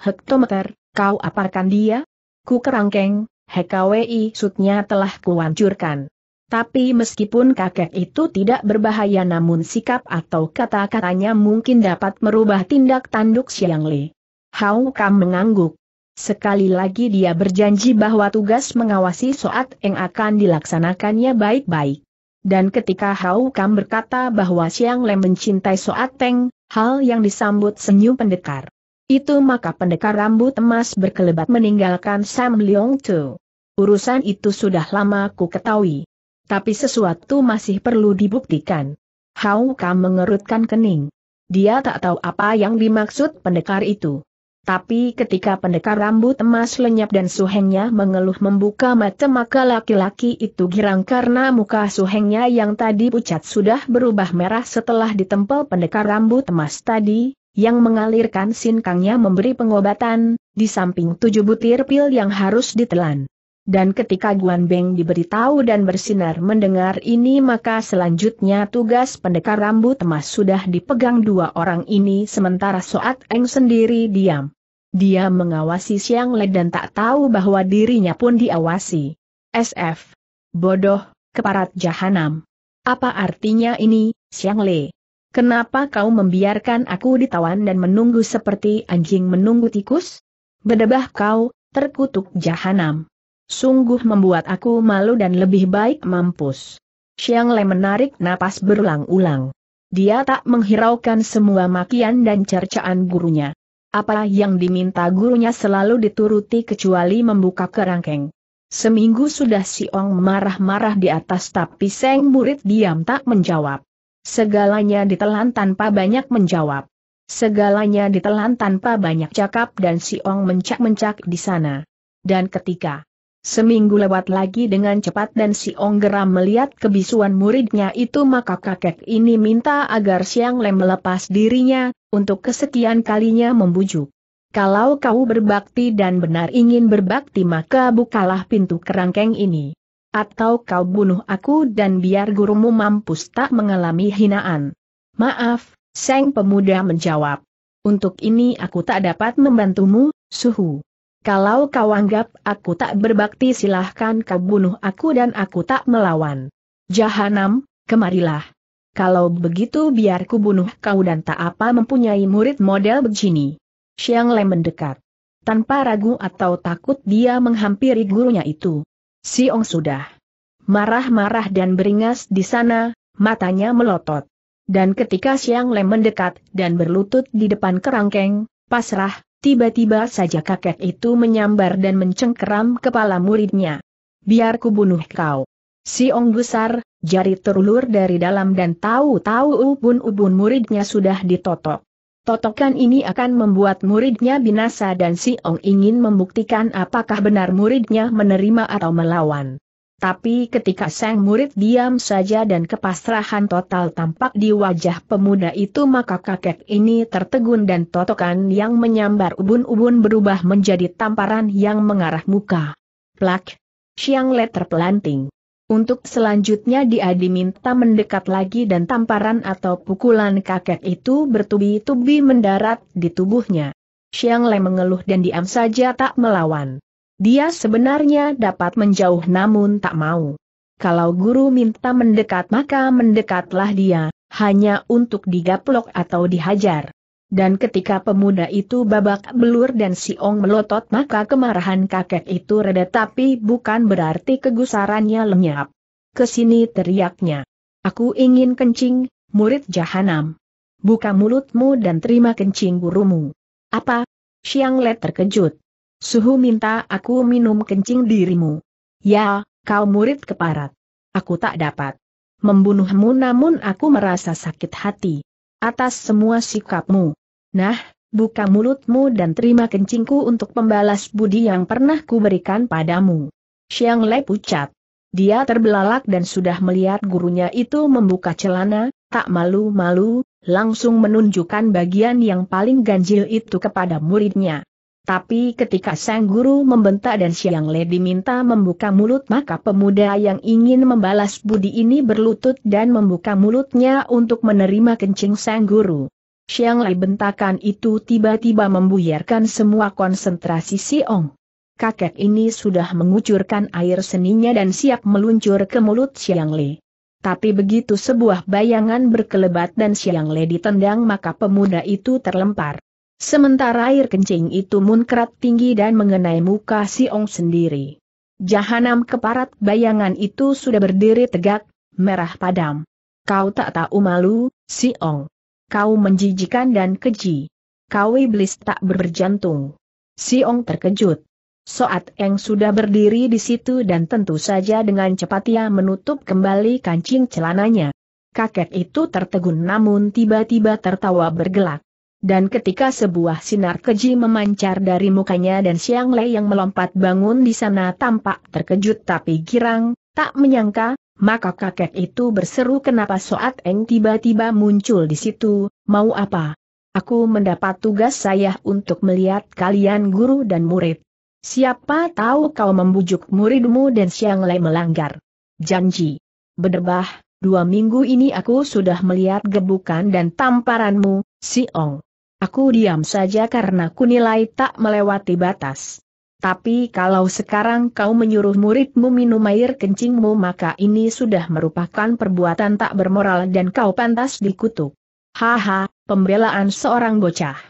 Hektometer, kau aparkan dia? Ku kerangkeng, HKWI sutnya telah kuhancurkan. Tapi meskipun kakek itu tidak berbahaya namun sikap atau kata-katanya mungkin dapat merubah tindak tanduk Xiang Li. Hau Kam mengangguk. Sekali lagi dia berjanji bahwa tugas mengawasi Soat Eng akan dilaksanakannya baik-baik. Dan ketika Hau Kam berkata bahwa Siang Lem mencintai Soat Eng, hal yang disambut senyum pendekar. Itu maka pendekar rambut emas berkelebat meninggalkan Sam Leong Tu. Urusan itu sudah lama ku ketahui. Tapi sesuatu masih perlu dibuktikan. Hau Kam mengerutkan kening. Dia tak tahu apa yang dimaksud pendekar itu. Tapi ketika pendekar rambut emas lenyap dan suhengnya mengeluh membuka mata maka laki-laki itu girang karena muka suhengnya yang tadi pucat sudah berubah merah setelah ditempel pendekar rambut emas tadi, yang mengalirkan sinkangnya memberi pengobatan, di samping tujuh butir pil yang harus ditelan. Dan ketika Guan Beng diberitahu dan bersinar mendengar ini maka selanjutnya tugas pendekar rambut emas sudah dipegang dua orang ini sementara Soat Eng sendiri diam. Dia mengawasi Siang Le dan tak tahu bahwa dirinya pun diawasi. SF. Bodoh, keparat jahanam. Apa artinya ini, Siang Le? Kenapa kau membiarkan aku ditawan dan menunggu seperti anjing menunggu tikus? Bedebah kau, terkutuk jahanam. Sungguh membuat aku malu dan lebih baik mampus. Xiang Le menarik napas berulang-ulang. Dia tak menghiraukan semua makian dan cercaan gurunya. Apa yang diminta gurunya selalu dituruti kecuali membuka kerangkeng. Seminggu sudah si Ong marah-marah di atas tapi Seng murid diam tak menjawab. Segalanya ditelan tanpa banyak menjawab. Segalanya ditelan tanpa banyak cakap dan si Ong mencak-mencak di sana. Dan ketika Seminggu lewat lagi dengan cepat dan si Onggera melihat kebisuan muridnya itu maka kakek ini minta agar Siang Lem melepas dirinya, untuk kesekian kalinya membujuk. Kalau kau berbakti dan benar ingin berbakti maka bukalah pintu kerangkeng ini. Atau kau bunuh aku dan biar gurumu mampus tak mengalami hinaan. Maaf, Seng pemuda menjawab. Untuk ini aku tak dapat membantumu, Suhu. Kalau kau anggap aku tak berbakti silahkan kau bunuh aku dan aku tak melawan. Jahanam, kemarilah. Kalau begitu biar ku bunuh kau dan tak apa mempunyai murid model begini. Siang Le mendekat. Tanpa ragu atau takut dia menghampiri gurunya itu. Siong sudah marah-marah dan beringas di sana, matanya melotot. Dan ketika Siang Le mendekat dan berlutut di depan kerangkeng, pasrah, Tiba-tiba saja kakek itu menyambar dan mencengkeram kepala muridnya. Biar kubunuh kau. Si Ong besar, jari terulur dari dalam dan tahu-tahu ubun-ubun muridnya sudah ditotok. Totokan ini akan membuat muridnya binasa dan si Ong ingin membuktikan apakah benar muridnya menerima atau melawan. Tapi ketika sang murid diam saja dan kepasrahan total tampak di wajah pemuda itu maka kakek ini tertegun dan totokan yang menyambar ubun-ubun berubah menjadi tamparan yang mengarah muka. Plak! Siang Le terpelanting. Untuk selanjutnya dia diminta mendekat lagi dan tamparan atau pukulan kakek itu bertubi-tubi mendarat di tubuhnya. Siang Le mengeluh dan diam saja tak melawan. Dia sebenarnya dapat menjauh namun tak mau. Kalau guru minta mendekat maka mendekatlah dia, hanya untuk digaplok atau dihajar. Dan ketika pemuda itu babak belur dan siong melotot maka kemarahan kakek itu reda tapi bukan berarti kegusarannya lenyap. Kesini teriaknya. Aku ingin kencing, murid jahanam. Buka mulutmu dan terima kencing gurumu. Apa? Siang Let terkejut. Suhu minta aku minum kencing dirimu. Ya, kau murid keparat. Aku tak dapat membunuhmu namun aku merasa sakit hati. Atas semua sikapmu. Nah, buka mulutmu dan terima kencingku untuk pembalas budi yang pernah kuberikan padamu. Xiang Lei pucat. Dia terbelalak dan sudah melihat gurunya itu membuka celana, tak malu-malu, langsung menunjukkan bagian yang paling ganjil itu kepada muridnya. Tapi ketika sang guru membentak dan siang Le diminta membuka mulut maka pemuda yang ingin membalas budi ini berlutut dan membuka mulutnya untuk menerima kencing sang guru. Siang Le bentakan itu tiba-tiba membuyarkan semua konsentrasi Siong. Kakek ini sudah mengucurkan air seninya dan siap meluncur ke mulut Siang Le. Tapi begitu sebuah bayangan berkelebat dan Siang Le ditendang, maka pemuda itu terlempar. Sementara air kencing itu munkrat tinggi dan mengenai muka si Ong sendiri. Jahanam keparat bayangan itu sudah berdiri tegak, merah padam. Kau tak tahu malu, si Ong. Kau menjijikan dan keji. Kau iblis tak berjantung. Si Ong terkejut. Soat Eng sudah berdiri di situ dan tentu saja dengan cepat ia menutup kembali kancing celananya. Kakek itu tertegun namun tiba-tiba tertawa bergelak. Dan ketika sebuah sinar keji memancar dari mukanya dan Siang Lei yang melompat bangun di sana tampak terkejut tapi girang, tak menyangka, maka kakek itu berseru kenapa Soat Eng tiba-tiba muncul di situ, mau apa? Aku mendapat tugas saya untuk melihat kalian guru dan murid. Siapa tahu kau membujuk muridmu dan Siang Lei melanggar. Janji. Berdebah, dua minggu ini aku sudah melihat gebukan dan tamparanmu, Si Ong. Aku diam saja karena kunilai tak melewati batas. Tapi kalau sekarang kau menyuruh muridmu minum air kencingmu maka ini sudah merupakan perbuatan tak bermoral dan kau pantas dikutuk. Haha, pembelaan seorang bocah.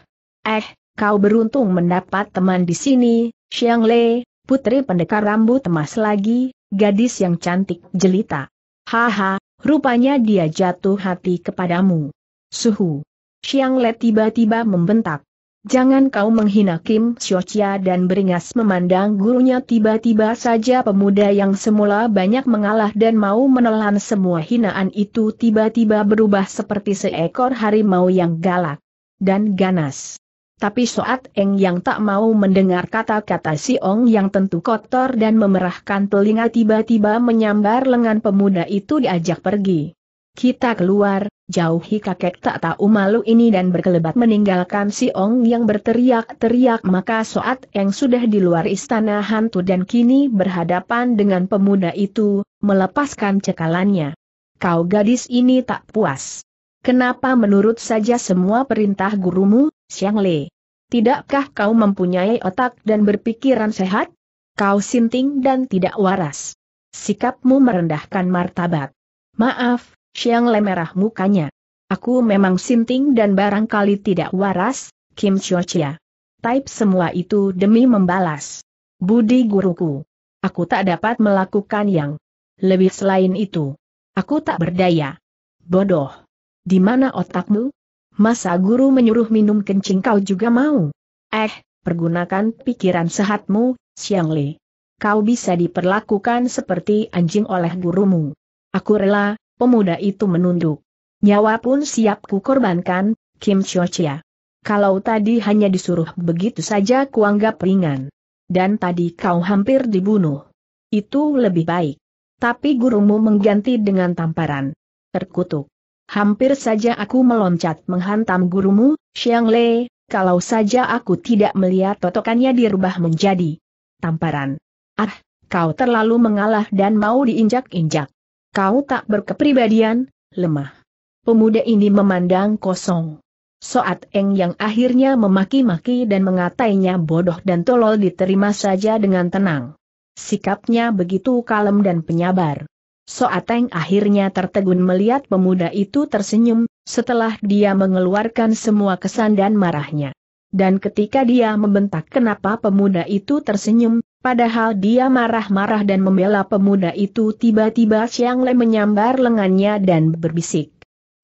Eh, kau beruntung mendapat teman di sini, Xiang Lei, putri pendekar rambut emas lagi, gadis yang cantik jelita. Haha, rupanya dia jatuh hati kepadamu. Suhu. Xiang Le tiba-tiba membentak. Jangan kau menghina Kim Xiochia dan beringas memandang gurunya tiba-tiba saja pemuda yang semula banyak mengalah dan mau menelan semua hinaan itu tiba-tiba berubah seperti seekor harimau yang galak dan ganas. Tapi Soat Eng yang tak mau mendengar kata-kata si Ong yang tentu kotor dan memerahkan telinga tiba-tiba menyambar lengan pemuda itu diajak pergi. Kita keluar, jauhi kakek tak tahu malu ini dan berkelebat meninggalkan si Ong yang berteriak-teriak maka saat yang sudah di luar istana hantu dan kini berhadapan dengan pemuda itu, melepaskan cekalannya. Kau gadis ini tak puas. Kenapa menurut saja semua perintah gurumu, siang Le? Tidakkah kau mempunyai otak dan berpikiran sehat? Kau sinting dan tidak waras. Sikapmu merendahkan martabat. Maaf, Siang Le merah mukanya. Aku memang sinting dan barangkali tidak waras, Kim Cho Chia. Type semua itu demi membalas. Budi guruku. Aku tak dapat melakukan yang lebih selain itu. Aku tak berdaya. Bodoh. Di mana otakmu? Masa guru menyuruh minum kencing kau juga mau? Eh, pergunakan pikiran sehatmu, Siang Le. Kau bisa diperlakukan seperti anjing oleh gurumu. Aku rela, pemuda itu menunduk. Nyawa pun siap kukorbankan, Kim Chia. Kalau tadi hanya disuruh begitu saja kuanggap ringan. Dan tadi kau hampir dibunuh. Itu lebih baik. Tapi gurumu mengganti dengan tamparan. Terkutuk. Hampir saja aku meloncat menghantam gurumu, Xiang Lei. kalau saja aku tidak melihat totokannya dirubah menjadi tamparan. Ah, kau terlalu mengalah dan mau diinjak-injak. Kau tak berkepribadian, lemah. Pemuda ini memandang kosong. Soat Eng yang akhirnya memaki-maki dan mengatainya bodoh dan tolol diterima saja dengan tenang. Sikapnya begitu kalem dan penyabar. Soat Eng akhirnya tertegun melihat pemuda itu tersenyum, setelah dia mengeluarkan semua kesan dan marahnya. Dan ketika dia membentak kenapa pemuda itu tersenyum, Padahal dia marah-marah dan membela pemuda itu tiba-tiba Siang Le menyambar lengannya dan berbisik.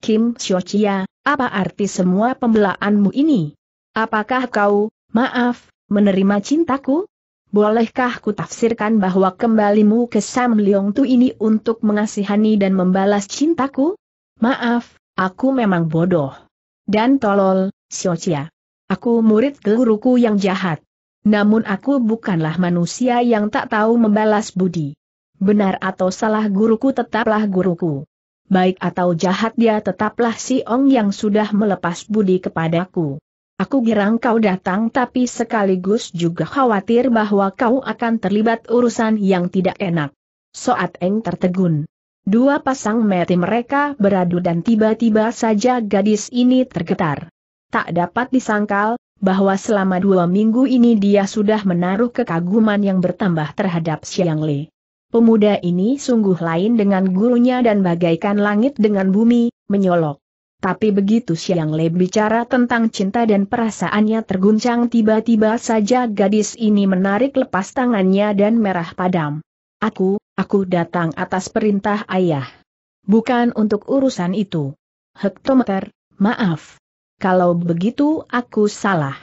Kim Chia, apa arti semua pembelaanmu ini? Apakah kau, maaf, menerima cintaku? Bolehkah ku tafsirkan bahwa kembalimu ke Sam Leong Tu ini untuk mengasihani dan membalas cintaku? Maaf, aku memang bodoh. Dan tolol, Chia. Aku murid guruku yang jahat. Namun aku bukanlah manusia yang tak tahu membalas budi. Benar atau salah guruku tetaplah guruku. Baik atau jahat dia tetaplah si Ong yang sudah melepas budi kepadaku. Aku girang kau datang tapi sekaligus juga khawatir bahwa kau akan terlibat urusan yang tidak enak. Soat Eng tertegun. Dua pasang mati mereka beradu dan tiba-tiba saja gadis ini tergetar. Tak dapat disangkal, bahwa selama dua minggu ini dia sudah menaruh kekaguman yang bertambah terhadap Xiang Li. Pemuda ini sungguh lain dengan gurunya dan bagaikan langit dengan bumi, menyolok. Tapi begitu Xiang Li bicara tentang cinta dan perasaannya terguncang tiba-tiba saja gadis ini menarik lepas tangannya dan merah padam. Aku, aku datang atas perintah ayah. Bukan untuk urusan itu. Hektometer, maaf kalau begitu aku salah.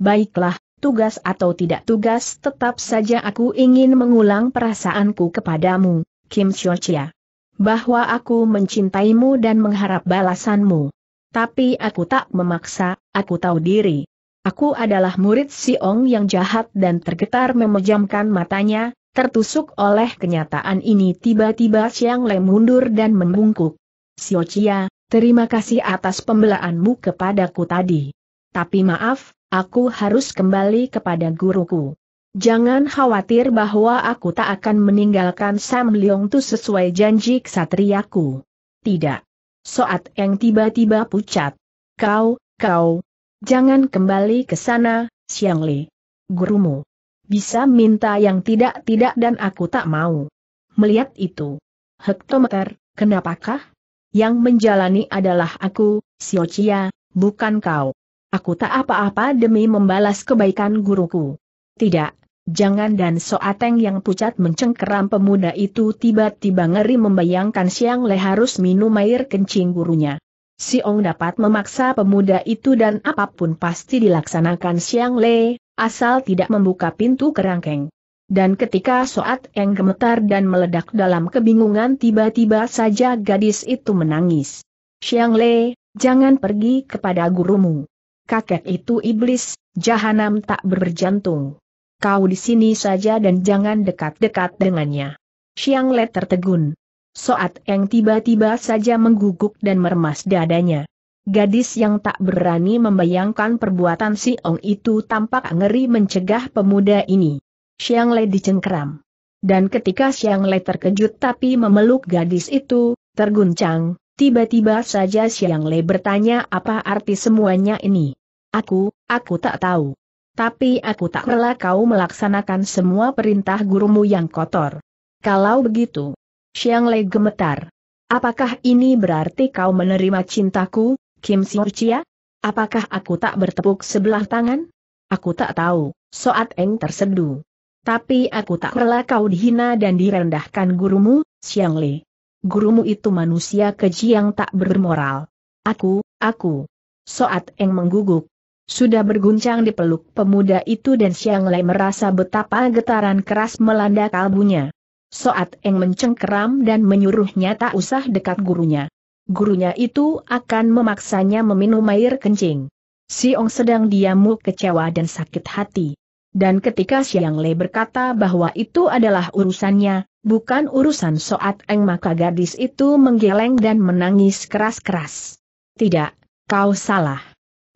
Baiklah, tugas atau tidak tugas tetap saja aku ingin mengulang perasaanku kepadamu, Kim Chia, Bahwa aku mencintaimu dan mengharap balasanmu. Tapi aku tak memaksa, aku tahu diri. Aku adalah murid Si Ong yang jahat dan tergetar memejamkan matanya, tertusuk oleh kenyataan ini tiba-tiba siang Le mundur dan membungkuk. Chia. Terima kasih atas pembelaanmu kepadaku tadi. Tapi maaf, aku harus kembali kepada guruku. Jangan khawatir bahwa aku tak akan meninggalkan Sam Leong Tu sesuai janji ksatriaku. Tidak. Soat yang tiba-tiba pucat. Kau, kau. Jangan kembali ke sana, Siang Li. Gurumu. Bisa minta yang tidak-tidak dan aku tak mau. Melihat itu. Hektometer, kenapakah? Yang menjalani adalah aku, Siocia, bukan kau. Aku tak apa-apa demi membalas kebaikan guruku. Tidak, jangan dan soateng yang pucat mencengkeram pemuda itu tiba-tiba ngeri membayangkan Siang Le harus minum air kencing gurunya. Siong dapat memaksa pemuda itu dan apapun pasti dilaksanakan Siang Le, asal tidak membuka pintu kerangkeng. Dan ketika Soat Eng gemetar dan meledak dalam kebingungan tiba-tiba saja gadis itu menangis. Xiang Le, jangan pergi kepada gurumu. Kakek itu iblis, jahanam tak berjantung. Kau di sini saja dan jangan dekat-dekat dengannya. Xiang Le tertegun. Soat Eng tiba-tiba saja mengguguk dan meremas dadanya. Gadis yang tak berani membayangkan perbuatan si Ong itu tampak ngeri mencegah pemuda ini. Xiang Lei dicengkeram. Dan ketika Xiang Lei terkejut tapi memeluk gadis itu, terguncang, tiba-tiba saja Xiang Lei bertanya apa arti semuanya ini. Aku, aku tak tahu. Tapi aku tak rela kau melaksanakan semua perintah gurumu yang kotor. Kalau begitu, Xiang Lei gemetar. Apakah ini berarti kau menerima cintaku, Kim Siurcia? Apakah aku tak bertepuk sebelah tangan? Aku tak tahu, Soat Eng terseduh. Tapi aku tak rela kau dihina dan direndahkan gurumu, Xiang Li. Gurumu itu manusia keji yang tak bermoral. Aku, aku. Soat Eng mengguguk. Sudah berguncang di peluk pemuda itu dan Xiang Li merasa betapa getaran keras melanda kalbunya. Soat Eng mencengkeram dan menyuruhnya tak usah dekat gurunya. Gurunya itu akan memaksanya meminum air kencing. Siong sedang diamu kecewa dan sakit hati. Dan ketika Siang Le berkata bahwa itu adalah urusannya, bukan urusan Soat Eng maka gadis itu menggeleng dan menangis keras-keras. Tidak, kau salah.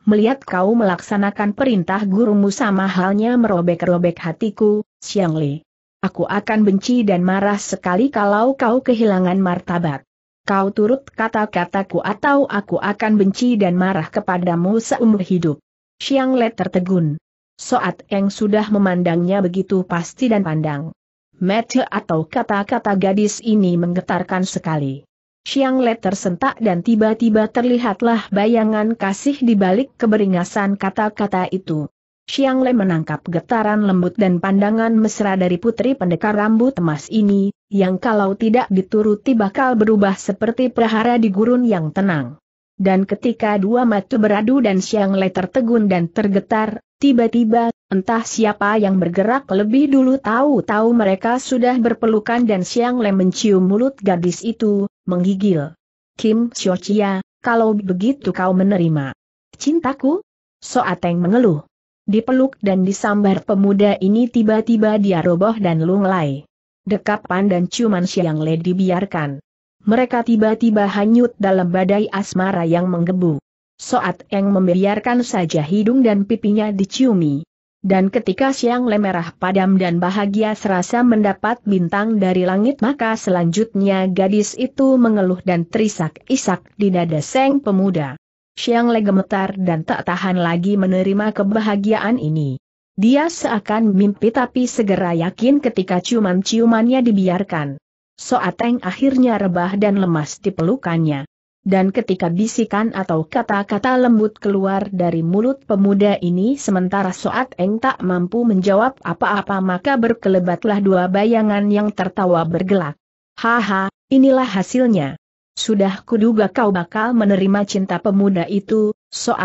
Melihat kau melaksanakan perintah gurumu sama halnya merobek-robek hatiku, Siang Le. Aku akan benci dan marah sekali kalau kau kehilangan martabat. Kau turut kata-kataku atau aku akan benci dan marah kepadamu seumur hidup. Siang Le tertegun. Soat Eng sudah memandangnya begitu pasti dan pandang. Mete atau kata-kata gadis ini menggetarkan sekali. Siang Le tersentak dan tiba-tiba terlihatlah bayangan kasih di balik keberingasan kata-kata itu. Siang Le menangkap getaran lembut dan pandangan mesra dari putri pendekar rambut emas ini, yang kalau tidak dituruti bakal berubah seperti prahara di gurun yang tenang. Dan ketika dua mata beradu dan Siang Le tertegun dan tergetar, tiba-tiba, entah siapa yang bergerak lebih dulu tahu-tahu mereka sudah berpelukan dan Siang Le mencium mulut gadis itu, menggigil. Kim Xiochia, kalau begitu kau menerima. Cintaku? Soateng mengeluh. Dipeluk dan disambar pemuda ini tiba-tiba dia roboh dan lunglai. Dekapan dan ciuman Siang Le dibiarkan mereka tiba-tiba hanyut dalam badai asmara yang menggebu. Soat Eng membiarkan saja hidung dan pipinya diciumi. Dan ketika siang lemerah padam dan bahagia serasa mendapat bintang dari langit maka selanjutnya gadis itu mengeluh dan terisak-isak di dada seng pemuda. Siang le gemetar dan tak tahan lagi menerima kebahagiaan ini. Dia seakan mimpi tapi segera yakin ketika ciuman-ciumannya dibiarkan. Soateng akhirnya rebah dan lemas di pelukannya. Dan ketika bisikan atau kata-kata lembut keluar dari mulut pemuda ini sementara Soateng tak mampu menjawab apa-apa maka berkelebatlah dua bayangan yang tertawa bergelak. Haha, inilah hasilnya. Sudah kuduga kau bakal menerima cinta pemuda itu,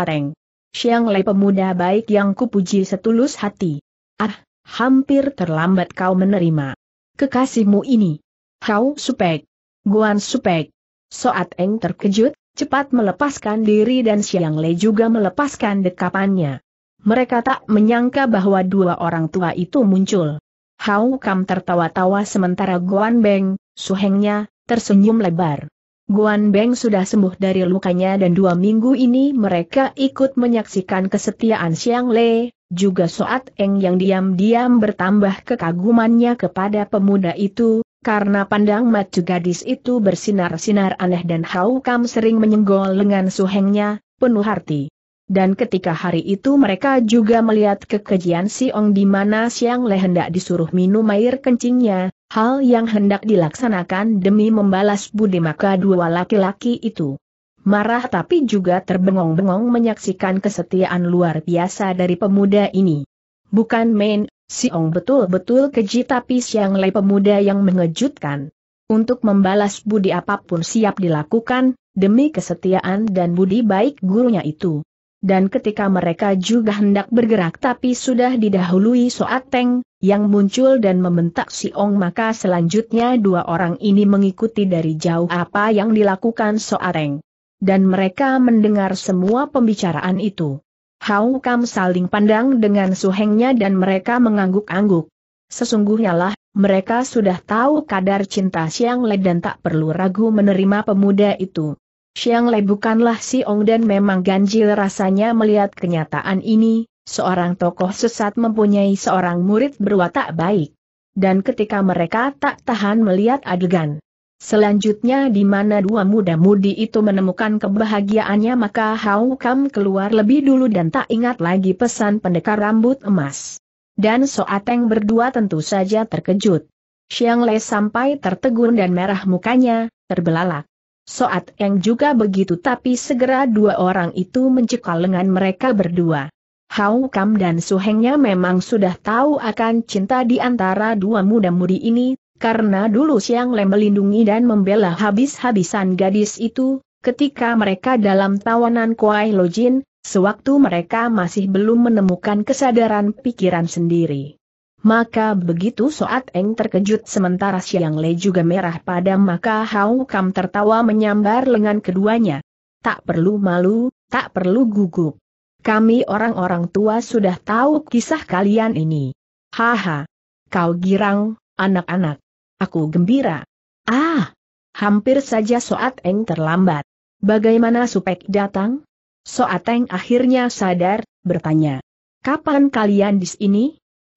Eng. Siang Lei pemuda baik yang kupuji setulus hati. Ah, hampir terlambat kau menerima kekasihmu ini. Hau, supek. Guan supek. Soat Eng terkejut, cepat melepaskan diri dan Siang Le juga melepaskan dekapannya. Mereka tak menyangka bahwa dua orang tua itu muncul. Hau Kam tertawa-tawa sementara Guan Beng, suhengnya, tersenyum lebar. Guan Beng sudah sembuh dari lukanya dan dua minggu ini mereka ikut menyaksikan kesetiaan Siang Le, juga Soat Eng yang diam-diam bertambah kekagumannya kepada pemuda itu, karena pandang macu gadis itu bersinar-sinar aneh dan Hau Kam sering menyenggol lengan suhengnya, penuh arti. Dan ketika hari itu mereka juga melihat kekejian si Ong di mana Siang Le hendak disuruh minum air kencingnya, hal yang hendak dilaksanakan demi membalas budi maka dua laki-laki itu. Marah tapi juga terbengong-bengong menyaksikan kesetiaan luar biasa dari pemuda ini. Bukan main, Si Ong betul-betul keji tapi Siang Lei pemuda yang mengejutkan. Untuk membalas budi apapun siap dilakukan, demi kesetiaan dan budi baik gurunya itu. Dan ketika mereka juga hendak bergerak tapi sudah didahului Soat Teng, yang muncul dan membentak si Ong maka selanjutnya dua orang ini mengikuti dari jauh apa yang dilakukan Soat Teng. Dan mereka mendengar semua pembicaraan itu. Hau Kam saling pandang dengan suhengnya dan mereka mengangguk-angguk. Sesungguhnya lah, mereka sudah tahu kadar cinta Siang Le dan tak perlu ragu menerima pemuda itu. Siang Le bukanlah si Ong dan memang ganjil rasanya melihat kenyataan ini, seorang tokoh sesat mempunyai seorang murid berwatak baik. Dan ketika mereka tak tahan melihat adegan Selanjutnya di mana dua muda-mudi itu menemukan kebahagiaannya maka Hau Kam keluar lebih dulu dan tak ingat lagi pesan pendekar rambut emas. Dan Soateng berdua tentu saja terkejut. Xiang Le sampai tertegun dan merah mukanya, terbelalak. Soat yang juga begitu tapi segera dua orang itu mencekal lengan mereka berdua. Hau Kam dan Suhengnya memang sudah tahu akan cinta di antara dua muda-mudi ini, karena dulu Siang Lem melindungi dan membela habis-habisan gadis itu, ketika mereka dalam tawanan Kuai Lojin, sewaktu mereka masih belum menemukan kesadaran pikiran sendiri. Maka begitu Soat Eng terkejut sementara Siang Le juga merah padam. maka Hau Kam tertawa menyambar lengan keduanya. Tak perlu malu, tak perlu gugup. Kami orang-orang tua sudah tahu kisah kalian ini. Haha. Kau girang, anak-anak. Aku gembira. Ah! Hampir saja Soat Eng terlambat. Bagaimana Supek datang? Soat Eng akhirnya sadar, bertanya. Kapan kalian di sini?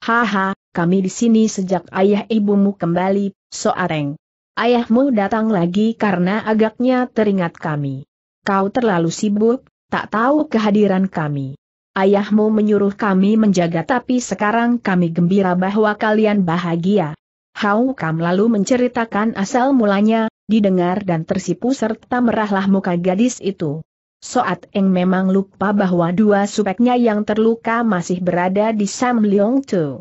Haha, kami di sini sejak ayah ibumu kembali, Soat Eng. Ayahmu datang lagi karena agaknya teringat kami. Kau terlalu sibuk, tak tahu kehadiran kami. Ayahmu menyuruh kami menjaga tapi sekarang kami gembira bahwa kalian bahagia. Hau Kam lalu menceritakan asal mulanya, didengar dan tersipu serta merahlah muka gadis itu. Soat Eng memang lupa bahwa dua supeknya yang terluka masih berada di Sam Leong Tu.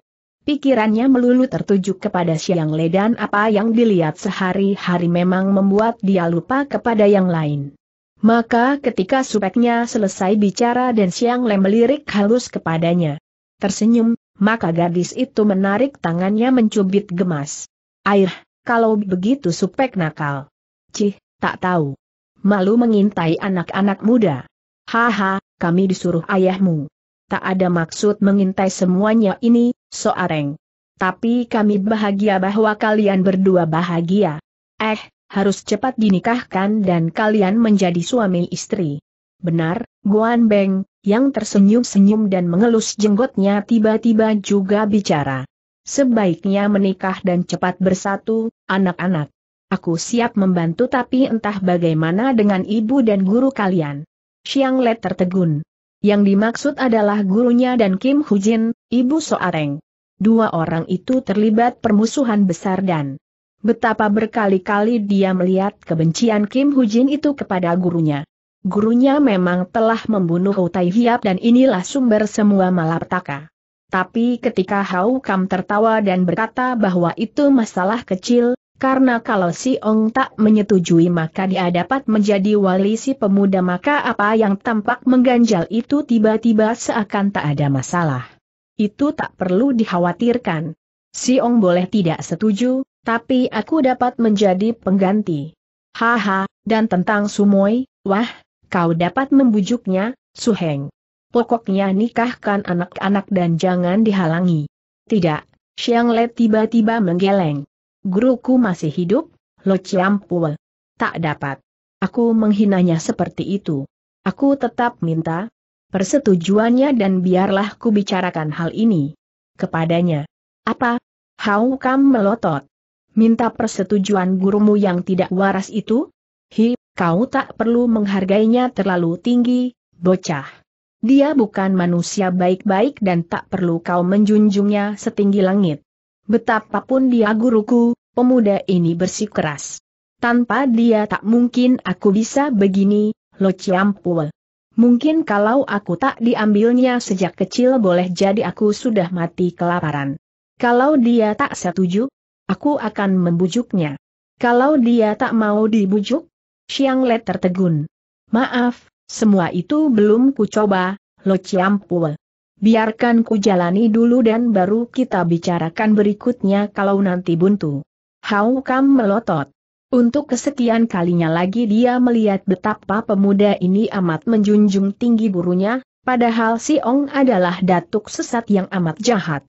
Pikirannya melulu tertuju kepada Siang Le dan apa yang dilihat sehari-hari memang membuat dia lupa kepada yang lain. Maka ketika supeknya selesai bicara dan Siang Le melirik halus kepadanya. Tersenyum, maka gadis itu menarik tangannya mencubit gemas. Air, kalau begitu supek nakal. Cih, tak tahu. Malu mengintai anak-anak muda. Haha, kami disuruh ayahmu. Tak ada maksud mengintai semuanya ini, soareng. Tapi kami bahagia bahwa kalian berdua bahagia. Eh, harus cepat dinikahkan dan kalian menjadi suami istri. Benar, Guan Beng, yang tersenyum-senyum dan mengelus jenggotnya tiba-tiba juga bicara. Sebaiknya menikah dan cepat bersatu, anak-anak. Aku siap membantu tapi entah bagaimana dengan ibu dan guru kalian. Xiang Le tertegun. Yang dimaksud adalah gurunya dan Kim Hujin, ibu Soareng. Dua orang itu terlibat permusuhan besar dan betapa berkali-kali dia melihat kebencian Kim Hujin itu kepada gurunya gurunya memang telah membunuh Utai Hiap dan inilah sumber semua malapetaka. Tapi ketika Hau Kam tertawa dan berkata bahwa itu masalah kecil, karena kalau si Ong tak menyetujui maka dia dapat menjadi wali si pemuda maka apa yang tampak mengganjal itu tiba-tiba seakan tak ada masalah. Itu tak perlu dikhawatirkan. Si Ong boleh tidak setuju, tapi aku dapat menjadi pengganti. Haha, dan tentang Sumoi, wah, kau dapat membujuknya, Su Heng. Pokoknya nikahkan anak-anak dan jangan dihalangi. Tidak, Xiang Le tiba-tiba menggeleng. Guruku masih hidup, Lo Chiampul. Tak dapat. Aku menghinanya seperti itu. Aku tetap minta persetujuannya dan biarlah ku bicarakan hal ini kepadanya. Apa? Hau Kam melotot. Minta persetujuan gurumu yang tidak waras itu? Hi, Kau tak perlu menghargainya terlalu tinggi, bocah. Dia bukan manusia baik-baik dan tak perlu kau menjunjungnya setinggi langit. Betapapun dia guruku, pemuda ini bersikeras. Tanpa dia tak mungkin aku bisa begini, lo ciampul. Mungkin kalau aku tak diambilnya sejak kecil boleh jadi aku sudah mati kelaparan. Kalau dia tak setuju, aku akan membujuknya. Kalau dia tak mau dibujuk, Siang Let tertegun. Maaf, semua itu belum ku coba, Lo Ciampul. Biarkan ku jalani dulu dan baru kita bicarakan berikutnya kalau nanti buntu. Hau Kam melotot. Untuk kesekian kalinya lagi dia melihat betapa pemuda ini amat menjunjung tinggi gurunya, padahal si Ong adalah datuk sesat yang amat jahat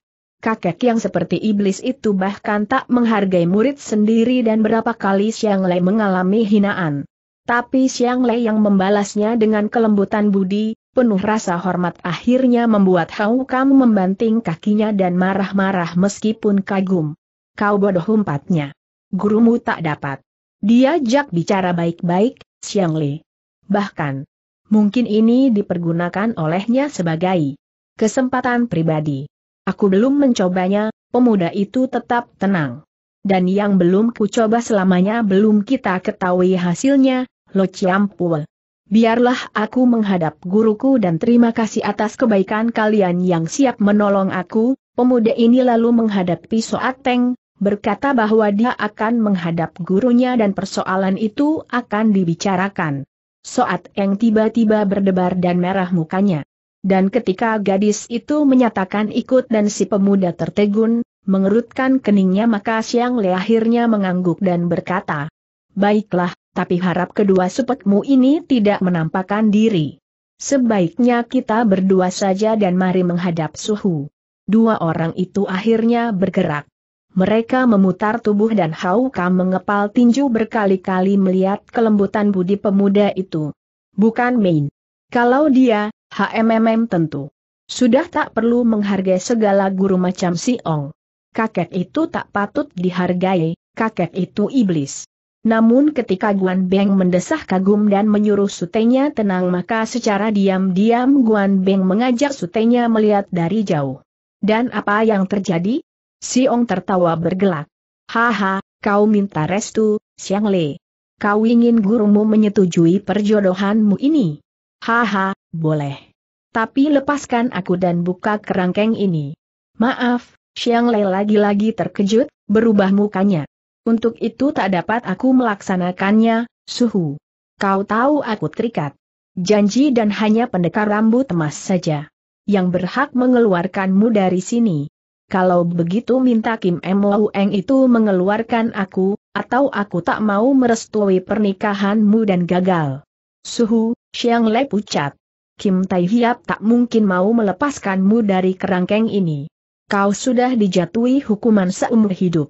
kakek yang seperti iblis itu bahkan tak menghargai murid sendiri dan berapa kali Xiang Lei mengalami hinaan. Tapi Xiang Lei yang membalasnya dengan kelembutan budi, penuh rasa hormat akhirnya membuat Hau Kam membanting kakinya dan marah-marah meskipun kagum. Kau bodoh umpatnya. Gurumu tak dapat. Diajak bicara baik-baik, Xiang Lei. Bahkan, mungkin ini dipergunakan olehnya sebagai kesempatan pribadi. Aku belum mencobanya, pemuda itu tetap tenang. Dan yang belum kucoba selamanya belum kita ketahui hasilnya, Lo Ciampul. Biarlah aku menghadap guruku dan terima kasih atas kebaikan kalian yang siap menolong aku, pemuda ini lalu menghadapi Soateng, berkata bahwa dia akan menghadap gurunya dan persoalan itu akan dibicarakan. Soat yang tiba-tiba berdebar dan merah mukanya. Dan ketika gadis itu menyatakan ikut dan si pemuda tertegun, mengerutkan keningnya maka siang Le akhirnya mengangguk dan berkata, Baiklah, tapi harap kedua supekmu ini tidak menampakkan diri. Sebaiknya kita berdua saja dan mari menghadap suhu. Dua orang itu akhirnya bergerak. Mereka memutar tubuh dan Hauka mengepal tinju berkali-kali melihat kelembutan budi pemuda itu. Bukan main. Kalau dia, HMMM tentu. Sudah tak perlu menghargai segala guru macam si Ong. Kakek itu tak patut dihargai, kakek itu iblis. Namun ketika Guan Beng mendesah kagum dan menyuruh sutenya tenang maka secara diam-diam Guan Beng mengajak sutenya melihat dari jauh. Dan apa yang terjadi? Si Ong tertawa bergelak. Haha, kau minta restu, Xiang Le. Kau ingin gurumu menyetujui perjodohanmu ini. Haha, boleh. Tapi lepaskan aku dan buka kerangkeng ini. Maaf, Xiang Lei lagi-lagi terkejut, berubah mukanya. Untuk itu tak dapat aku melaksanakannya, suhu. Kau tahu aku terikat. Janji dan hanya pendekar rambut emas saja. Yang berhak mengeluarkanmu dari sini. Kalau begitu minta Kim Eng itu mengeluarkan aku, atau aku tak mau merestui pernikahanmu dan gagal. Suhu, Xiang Lei pucat. Kim Tai Hiap tak mungkin mau melepaskanmu dari kerangkeng ini. Kau sudah dijatuhi hukuman seumur hidup.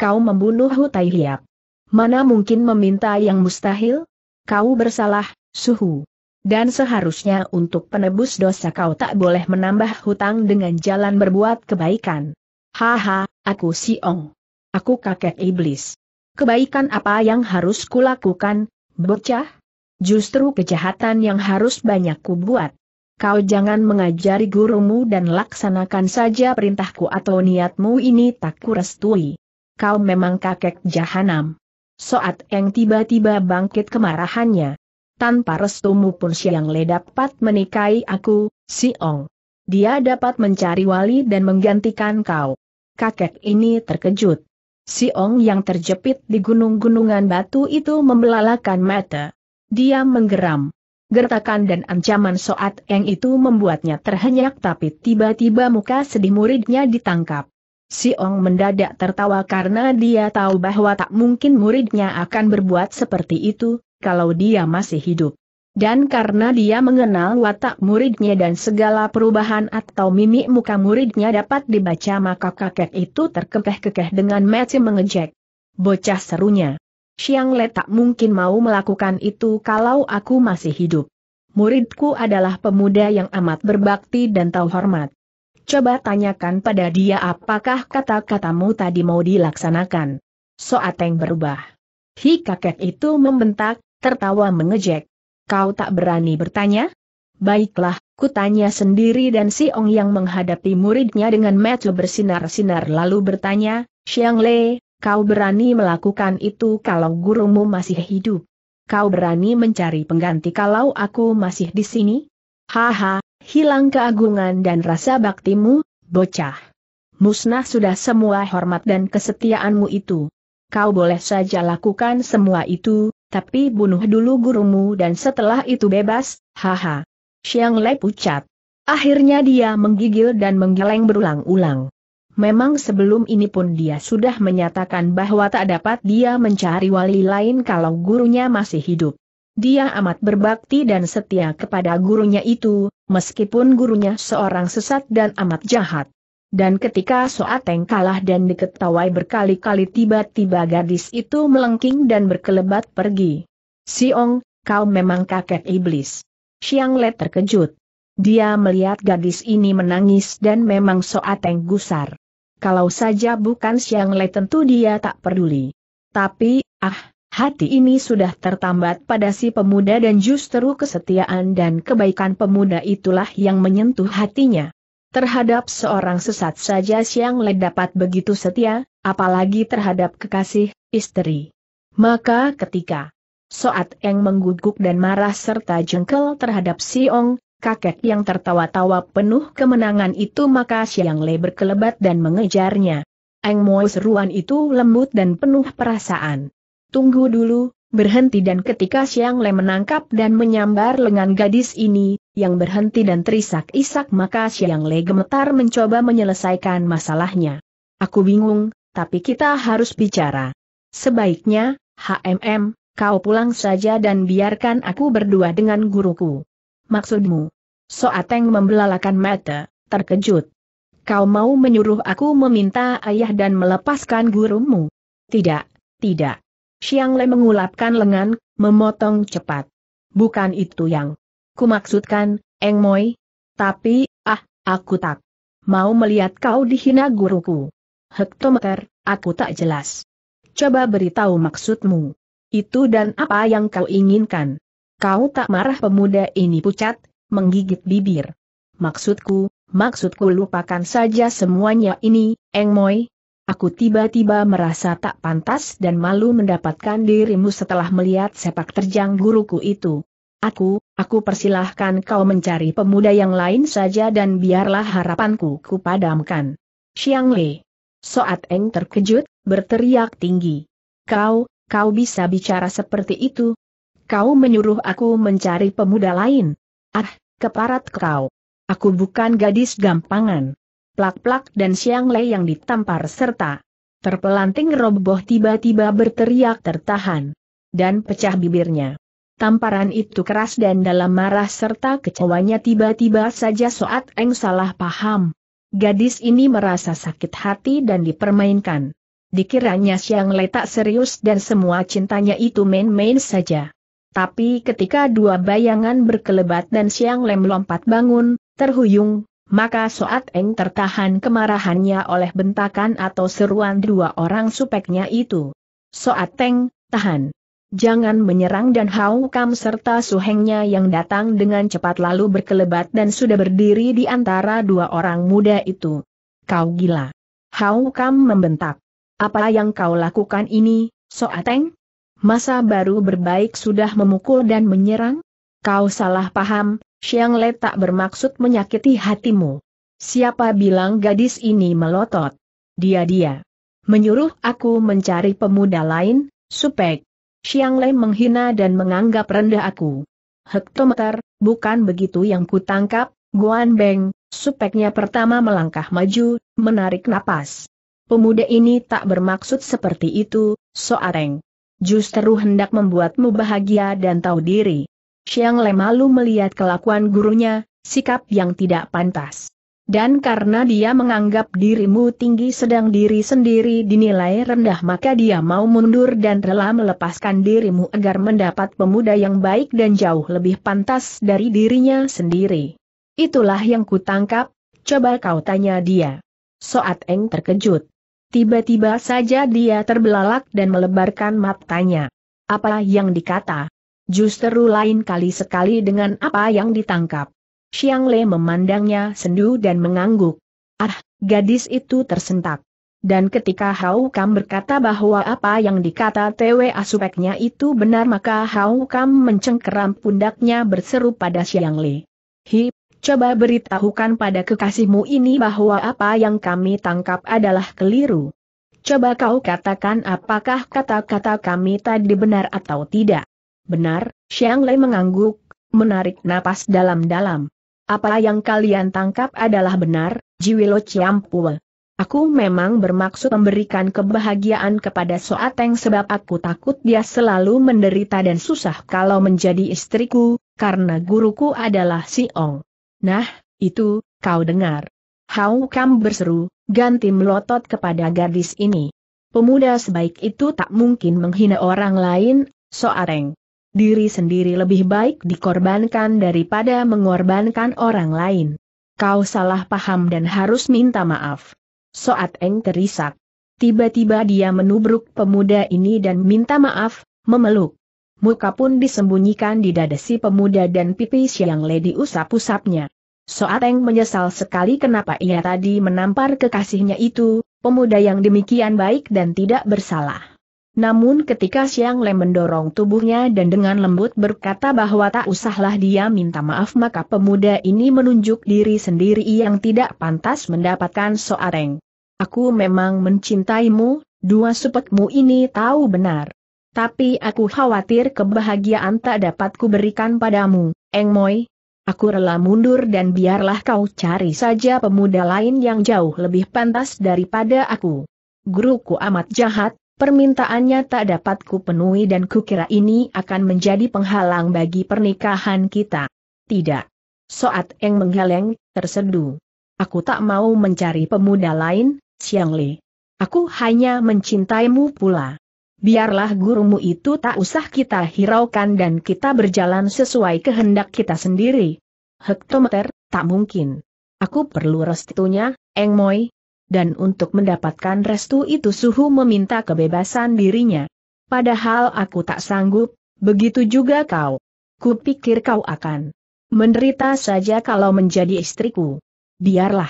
Kau membunuh Hu Tai Hiap. Mana mungkin meminta yang mustahil? Kau bersalah, Suhu. Dan seharusnya untuk penebus dosa kau tak boleh menambah hutang dengan jalan berbuat kebaikan. Haha, aku Si Ong. Aku kakek iblis. Kebaikan apa yang harus kulakukan, bocah? Justru kejahatan yang harus banyak kubuat. Kau jangan mengajari gurumu dan laksanakan saja perintahku atau niatmu ini tak kurestui. Kau memang kakek jahanam. Soat Eng tiba-tiba bangkit kemarahannya. Tanpa restumu pun Siang Le dapat menikahi aku, Si Ong. Dia dapat mencari wali dan menggantikan kau. Kakek ini terkejut. Si Ong yang terjepit di gunung-gunungan batu itu membelalakan mata. Dia menggeram. Gertakan dan ancaman Soat yang itu membuatnya terhenyak tapi tiba-tiba muka sedih muridnya ditangkap. Si Ong mendadak tertawa karena dia tahu bahwa tak mungkin muridnya akan berbuat seperti itu, kalau dia masih hidup. Dan karena dia mengenal watak muridnya dan segala perubahan atau mimik muka muridnya dapat dibaca maka kakek itu terkekeh-kekeh dengan mati mengejek. Bocah serunya. Xiang Le tak mungkin mau melakukan itu kalau aku masih hidup. Muridku adalah pemuda yang amat berbakti dan tahu hormat. Coba tanyakan pada dia apakah kata-katamu tadi mau dilaksanakan. Soateng berubah. Hi kakek itu membentak, tertawa mengejek. Kau tak berani bertanya? Baiklah, kutanya sendiri dan si Ong yang menghadapi muridnya dengan metu bersinar-sinar lalu bertanya, Xiang Le, Kau berani melakukan itu kalau gurumu masih hidup. Kau berani mencari pengganti kalau aku masih di sini? Haha, hilang keagungan dan rasa baktimu, bocah. Musnah sudah semua hormat dan kesetiaanmu itu. Kau boleh saja lakukan semua itu, tapi bunuh dulu gurumu dan setelah itu bebas, haha. Xiang Lei pucat. Akhirnya dia menggigil dan menggeleng berulang-ulang. Memang sebelum ini pun dia sudah menyatakan bahwa tak dapat dia mencari wali lain kalau gurunya masih hidup. Dia amat berbakti dan setia kepada gurunya itu, meskipun gurunya seorang sesat dan amat jahat. Dan ketika Soateng kalah dan diketawai berkali-kali tiba-tiba gadis itu melengking dan berkelebat pergi. Siong, kau memang kakek iblis. Siang Le terkejut. Dia melihat gadis ini menangis dan memang Soateng gusar kalau saja bukan Siang Le tentu dia tak peduli. Tapi, ah, hati ini sudah tertambat pada si pemuda dan justru kesetiaan dan kebaikan pemuda itulah yang menyentuh hatinya. Terhadap seorang sesat saja Siang Le dapat begitu setia, apalagi terhadap kekasih, istri. Maka ketika Soat Eng mengguguk dan marah serta jengkel terhadap Siong, kakek yang tertawa-tawa penuh kemenangan itu maka Siang Le berkelebat dan mengejarnya. Eng Mo seruan itu lembut dan penuh perasaan. Tunggu dulu, berhenti dan ketika Siang Le menangkap dan menyambar lengan gadis ini, yang berhenti dan terisak-isak maka Siang Le gemetar mencoba menyelesaikan masalahnya. Aku bingung, tapi kita harus bicara. Sebaiknya, HMM, kau pulang saja dan biarkan aku berdua dengan guruku maksudmu? Soateng membelalakan mata, terkejut. Kau mau menyuruh aku meminta ayah dan melepaskan gurumu? Tidak, tidak. Xiang Le mengulapkan lengan, memotong cepat. Bukan itu yang kumaksudkan, Eng Moi. Tapi, ah, aku tak mau melihat kau dihina guruku. Hektometer, aku tak jelas. Coba beritahu maksudmu. Itu dan apa yang kau inginkan. Kau tak marah pemuda ini pucat, menggigit bibir. Maksudku, maksudku lupakan saja semuanya ini, Eng Moi. Aku tiba-tiba merasa tak pantas dan malu mendapatkan dirimu setelah melihat sepak terjang guruku itu. Aku, aku persilahkan kau mencari pemuda yang lain saja dan biarlah harapanku kupadamkan. Xiang Lei. Soat Eng terkejut, berteriak tinggi. Kau, kau bisa bicara seperti itu, Kau menyuruh aku mencari pemuda lain. Ah, keparat kau. Aku bukan gadis gampangan. Plak-plak dan Siang Le yang ditampar serta terpelanting roboh tiba-tiba berteriak tertahan. Dan pecah bibirnya. Tamparan itu keras dan dalam marah serta kecewanya tiba-tiba saja Soat Eng salah paham. Gadis ini merasa sakit hati dan dipermainkan. Dikiranya Siang letak tak serius dan semua cintanya itu main-main saja. Tapi ketika dua bayangan berkelebat dan Siang Lem lompat bangun, terhuyung, maka Soat Eng tertahan kemarahannya oleh bentakan atau seruan dua orang supeknya itu. Soat Eng, tahan. Jangan menyerang dan Hau Kam serta suhengnya yang datang dengan cepat lalu berkelebat dan sudah berdiri di antara dua orang muda itu. Kau gila. Hau Kam membentak. Apa yang kau lakukan ini, Soat Eng? masa baru berbaik sudah memukul dan menyerang? Kau salah paham, Xiang Le tak bermaksud menyakiti hatimu. Siapa bilang gadis ini melotot? Dia-dia. Menyuruh aku mencari pemuda lain, supek. Xiang Le menghina dan menganggap rendah aku. Hektometer, bukan begitu yang kutangkap, Guan Beng, supeknya pertama melangkah maju, menarik napas. Pemuda ini tak bermaksud seperti itu, Soareng justru hendak membuatmu bahagia dan tahu diri. Siang Le malu melihat kelakuan gurunya, sikap yang tidak pantas. Dan karena dia menganggap dirimu tinggi sedang diri sendiri dinilai rendah maka dia mau mundur dan rela melepaskan dirimu agar mendapat pemuda yang baik dan jauh lebih pantas dari dirinya sendiri. Itulah yang kutangkap, coba kau tanya dia. Soat Eng terkejut. Tiba-tiba saja dia terbelalak dan melebarkan matanya. Apa yang dikata? Justru lain kali sekali dengan apa yang ditangkap. Xiang Le memandangnya sendu dan mengangguk. Ah, gadis itu tersentak. Dan ketika Hau Kam berkata bahwa apa yang dikata Tewe Asupeknya itu benar maka Hau Kam mencengkeram pundaknya berseru pada Xiang Le. Hi, coba beritahukan pada kekasihmu ini bahwa apa yang kami tangkap adalah keliru. Coba kau katakan apakah kata-kata kami tadi benar atau tidak. Benar, Xiang Lei mengangguk, menarik napas dalam-dalam. Apa yang kalian tangkap adalah benar, Jiwilo Ciampul. Aku memang bermaksud memberikan kebahagiaan kepada Soateng sebab aku takut dia selalu menderita dan susah kalau menjadi istriku, karena guruku adalah Si Ong. Nah, itu, kau dengar. Hau Kam berseru, ganti melotot kepada gadis ini. Pemuda sebaik itu tak mungkin menghina orang lain, soareng. Diri sendiri lebih baik dikorbankan daripada mengorbankan orang lain. Kau salah paham dan harus minta maaf. Soat Eng terisak. Tiba-tiba dia menubruk pemuda ini dan minta maaf, memeluk muka pun disembunyikan di dada si pemuda dan pipi siang lady usap-usapnya. Soateng menyesal sekali kenapa ia tadi menampar kekasihnya itu, pemuda yang demikian baik dan tidak bersalah. Namun ketika Siang Le mendorong tubuhnya dan dengan lembut berkata bahwa tak usahlah dia minta maaf maka pemuda ini menunjuk diri sendiri yang tidak pantas mendapatkan soareng. Aku memang mencintaimu, dua supekmu ini tahu benar. Tapi aku khawatir kebahagiaan tak dapat kuberikan padamu, Eng Moi. Aku rela mundur dan biarlah kau cari saja pemuda lain yang jauh lebih pantas daripada aku. Guruku amat jahat, permintaannya tak dapat kupenuhi dan kukira ini akan menjadi penghalang bagi pernikahan kita. Tidak. Soat Eng menggeleng, terseduh. Aku tak mau mencari pemuda lain, Siang Li. Aku hanya mencintaimu pula biarlah gurumu itu tak usah kita hiraukan dan kita berjalan sesuai kehendak kita sendiri. Hektometer, tak mungkin. Aku perlu restunya, Eng Moi. Dan untuk mendapatkan restu itu Suhu meminta kebebasan dirinya. Padahal aku tak sanggup, begitu juga kau. Kupikir kau akan menderita saja kalau menjadi istriku. Biarlah.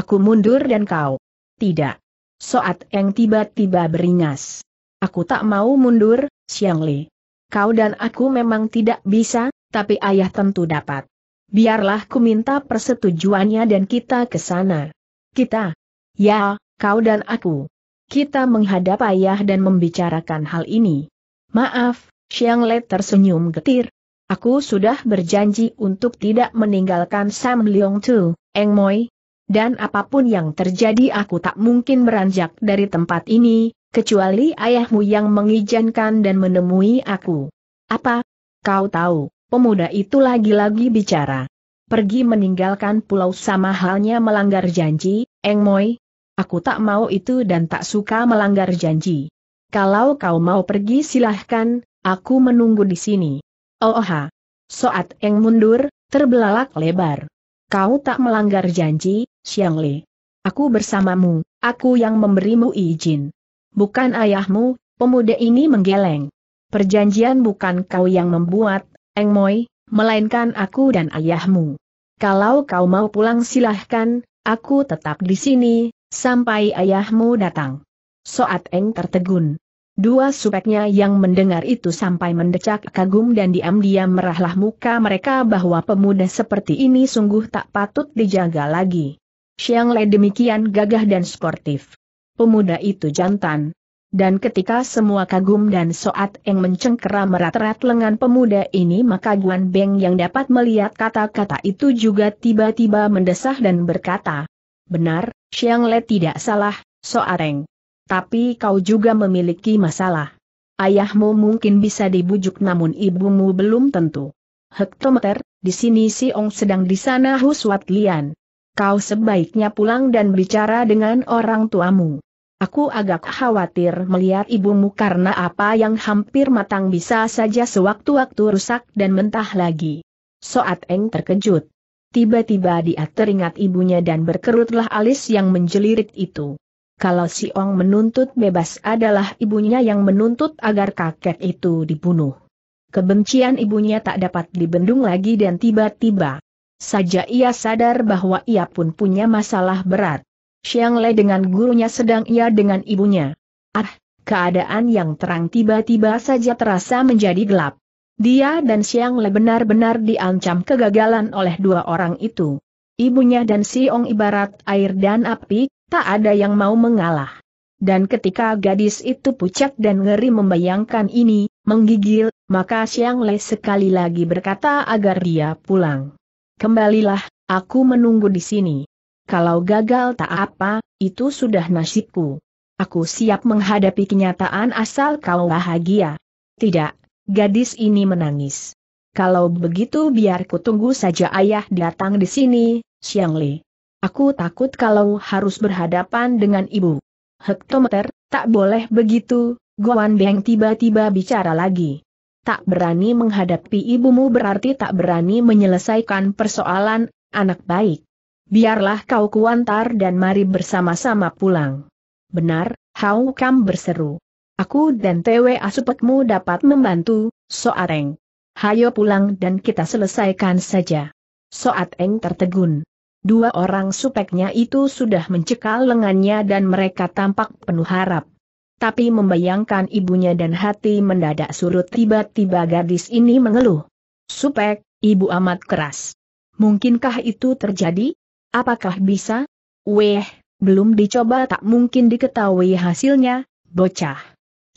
Aku mundur dan kau. Tidak. Soat Eng tiba-tiba beringas. Aku tak mau mundur, Xiang Li. Kau dan aku memang tidak bisa, tapi ayah tentu dapat. Biarlah ku minta persetujuannya dan kita ke sana. Kita. Ya, kau dan aku. Kita menghadap ayah dan membicarakan hal ini. Maaf, Xiang Le tersenyum getir. Aku sudah berjanji untuk tidak meninggalkan Sam Leong Tu, Eng Moi. Dan apapun yang terjadi aku tak mungkin beranjak dari tempat ini, kecuali ayahmu yang mengizinkan dan menemui aku. Apa? Kau tahu, pemuda itu lagi-lagi bicara. Pergi meninggalkan pulau sama halnya melanggar janji, Eng Moi. Aku tak mau itu dan tak suka melanggar janji. Kalau kau mau pergi silahkan, aku menunggu di sini. Oh Soat Eng mundur, terbelalak lebar. Kau tak melanggar janji, Xiang Li. Aku bersamamu, aku yang memberimu izin. Bukan ayahmu, pemuda ini menggeleng. Perjanjian bukan kau yang membuat, Eng Moy, melainkan aku dan ayahmu. Kalau kau mau pulang silahkan, aku tetap di sini, sampai ayahmu datang. Soat Eng tertegun. Dua supeknya yang mendengar itu sampai mendecak kagum dan diam-diam merahlah muka mereka bahwa pemuda seperti ini sungguh tak patut dijaga lagi. Siang Le demikian gagah dan sportif pemuda itu jantan. Dan ketika semua kagum dan soat yang mencengkera merat-rat lengan pemuda ini maka Guan Beng yang dapat melihat kata-kata itu juga tiba-tiba mendesah dan berkata, Benar, Xiang Le tidak salah, Soareng. Tapi kau juga memiliki masalah. Ayahmu mungkin bisa dibujuk namun ibumu belum tentu. Hektometer, di sini si Ong sedang di sana Huswat Lian. Kau sebaiknya pulang dan bicara dengan orang tuamu. Aku agak khawatir melihat ibumu karena apa yang hampir matang bisa saja sewaktu-waktu rusak dan mentah lagi. Soat Eng terkejut. Tiba-tiba dia teringat ibunya dan berkerutlah alis yang menjelirit itu. Kalau si Ong menuntut bebas adalah ibunya yang menuntut agar kakek itu dibunuh. Kebencian ibunya tak dapat dibendung lagi dan tiba-tiba saja ia sadar bahwa ia pun punya masalah berat. Xiang Lei dengan gurunya sedang ia dengan ibunya. Ah, keadaan yang terang tiba-tiba saja terasa menjadi gelap. Dia dan Xiang Lei benar-benar diancam kegagalan oleh dua orang itu. Ibunya dan Siong ibarat air dan api, tak ada yang mau mengalah. Dan ketika gadis itu pucat dan ngeri membayangkan ini, menggigil, maka Xiang Lei sekali lagi berkata agar dia pulang. Kembalilah, aku menunggu di sini. Kalau gagal tak apa, itu sudah nasibku. Aku siap menghadapi kenyataan asal kau bahagia. Tidak, gadis ini menangis. Kalau begitu biar ku tunggu saja ayah datang di sini, Xiang Li. Aku takut kalau harus berhadapan dengan ibu. Hektometer, tak boleh begitu, Guan Beng tiba-tiba bicara lagi tak berani menghadapi ibumu berarti tak berani menyelesaikan persoalan, anak baik biarlah kau kuantar dan mari bersama-sama pulang. Benar, Hau Kam berseru. Aku dan TW Asupekmu dapat membantu, Soareng. Hayo pulang dan kita selesaikan saja. soat eng tertegun. Dua orang supeknya itu sudah mencekal lengannya dan mereka tampak penuh harap. Tapi membayangkan ibunya dan hati mendadak surut tiba-tiba gadis ini mengeluh. Supek, ibu amat keras. Mungkinkah itu terjadi? Apakah bisa? Weh, belum dicoba tak mungkin diketahui hasilnya, bocah.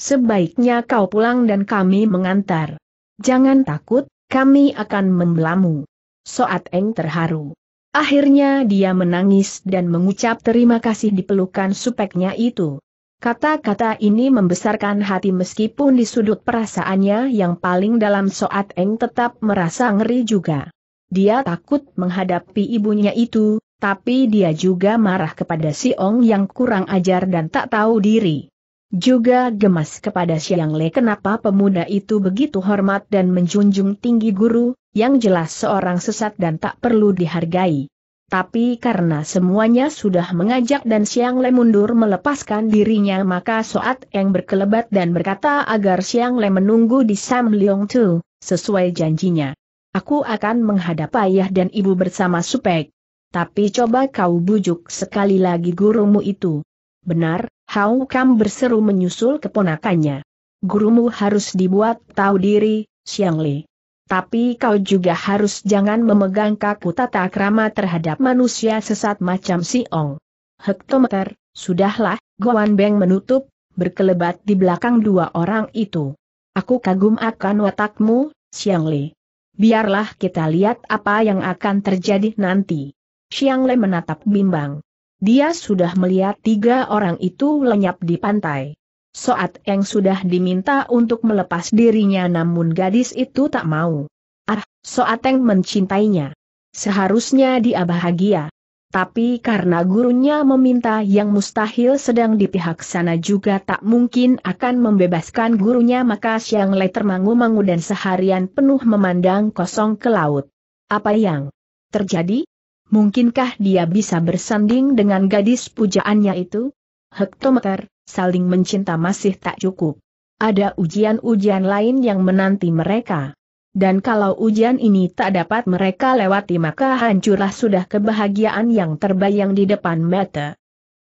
Sebaiknya kau pulang dan kami mengantar. Jangan takut, kami akan membelamu. Soat Eng terharu. Akhirnya dia menangis dan mengucap terima kasih di pelukan supeknya itu. Kata-kata ini membesarkan hati meskipun di sudut perasaannya yang paling dalam Soat Eng tetap merasa ngeri juga. Dia takut menghadapi ibunya itu, tapi dia juga marah kepada si Ong yang kurang ajar dan tak tahu diri. Juga gemas kepada Siang Le kenapa pemuda itu begitu hormat dan menjunjung tinggi guru, yang jelas seorang sesat dan tak perlu dihargai. Tapi karena semuanya sudah mengajak dan Siang Le mundur melepaskan dirinya maka Soat yang berkelebat dan berkata agar Siang Le menunggu di Sam Leong Tu, sesuai janjinya. Aku akan menghadap ayah dan ibu bersama Supek. Tapi coba kau bujuk sekali lagi gurumu itu. Benar, Hau Kam berseru menyusul keponakannya. Gurumu harus dibuat tahu diri, Xiang Li. Tapi kau juga harus jangan memegang kaku tata krama terhadap manusia sesat macam si Ong. Hektometer, sudahlah, Guan Beng menutup, berkelebat di belakang dua orang itu. Aku kagum akan watakmu, Xiang Li. Biarlah kita lihat apa yang akan terjadi nanti. Xiang Le menatap bimbang. Dia sudah melihat tiga orang itu lenyap di pantai. Soat Eng sudah diminta untuk melepas dirinya namun gadis itu tak mau. Ah, Soat Eng mencintainya. Seharusnya dia bahagia. Tapi karena gurunya meminta yang mustahil sedang di pihak sana juga tak mungkin akan membebaskan gurunya maka Xiang Le termangu-mangu dan seharian penuh memandang kosong ke laut. Apa yang terjadi? Mungkinkah dia bisa bersanding dengan gadis pujaannya itu? Hektometer, saling mencinta masih tak cukup. Ada ujian-ujian lain yang menanti mereka. Dan kalau ujian ini tak dapat mereka lewati maka hancurlah sudah kebahagiaan yang terbayang di depan mata.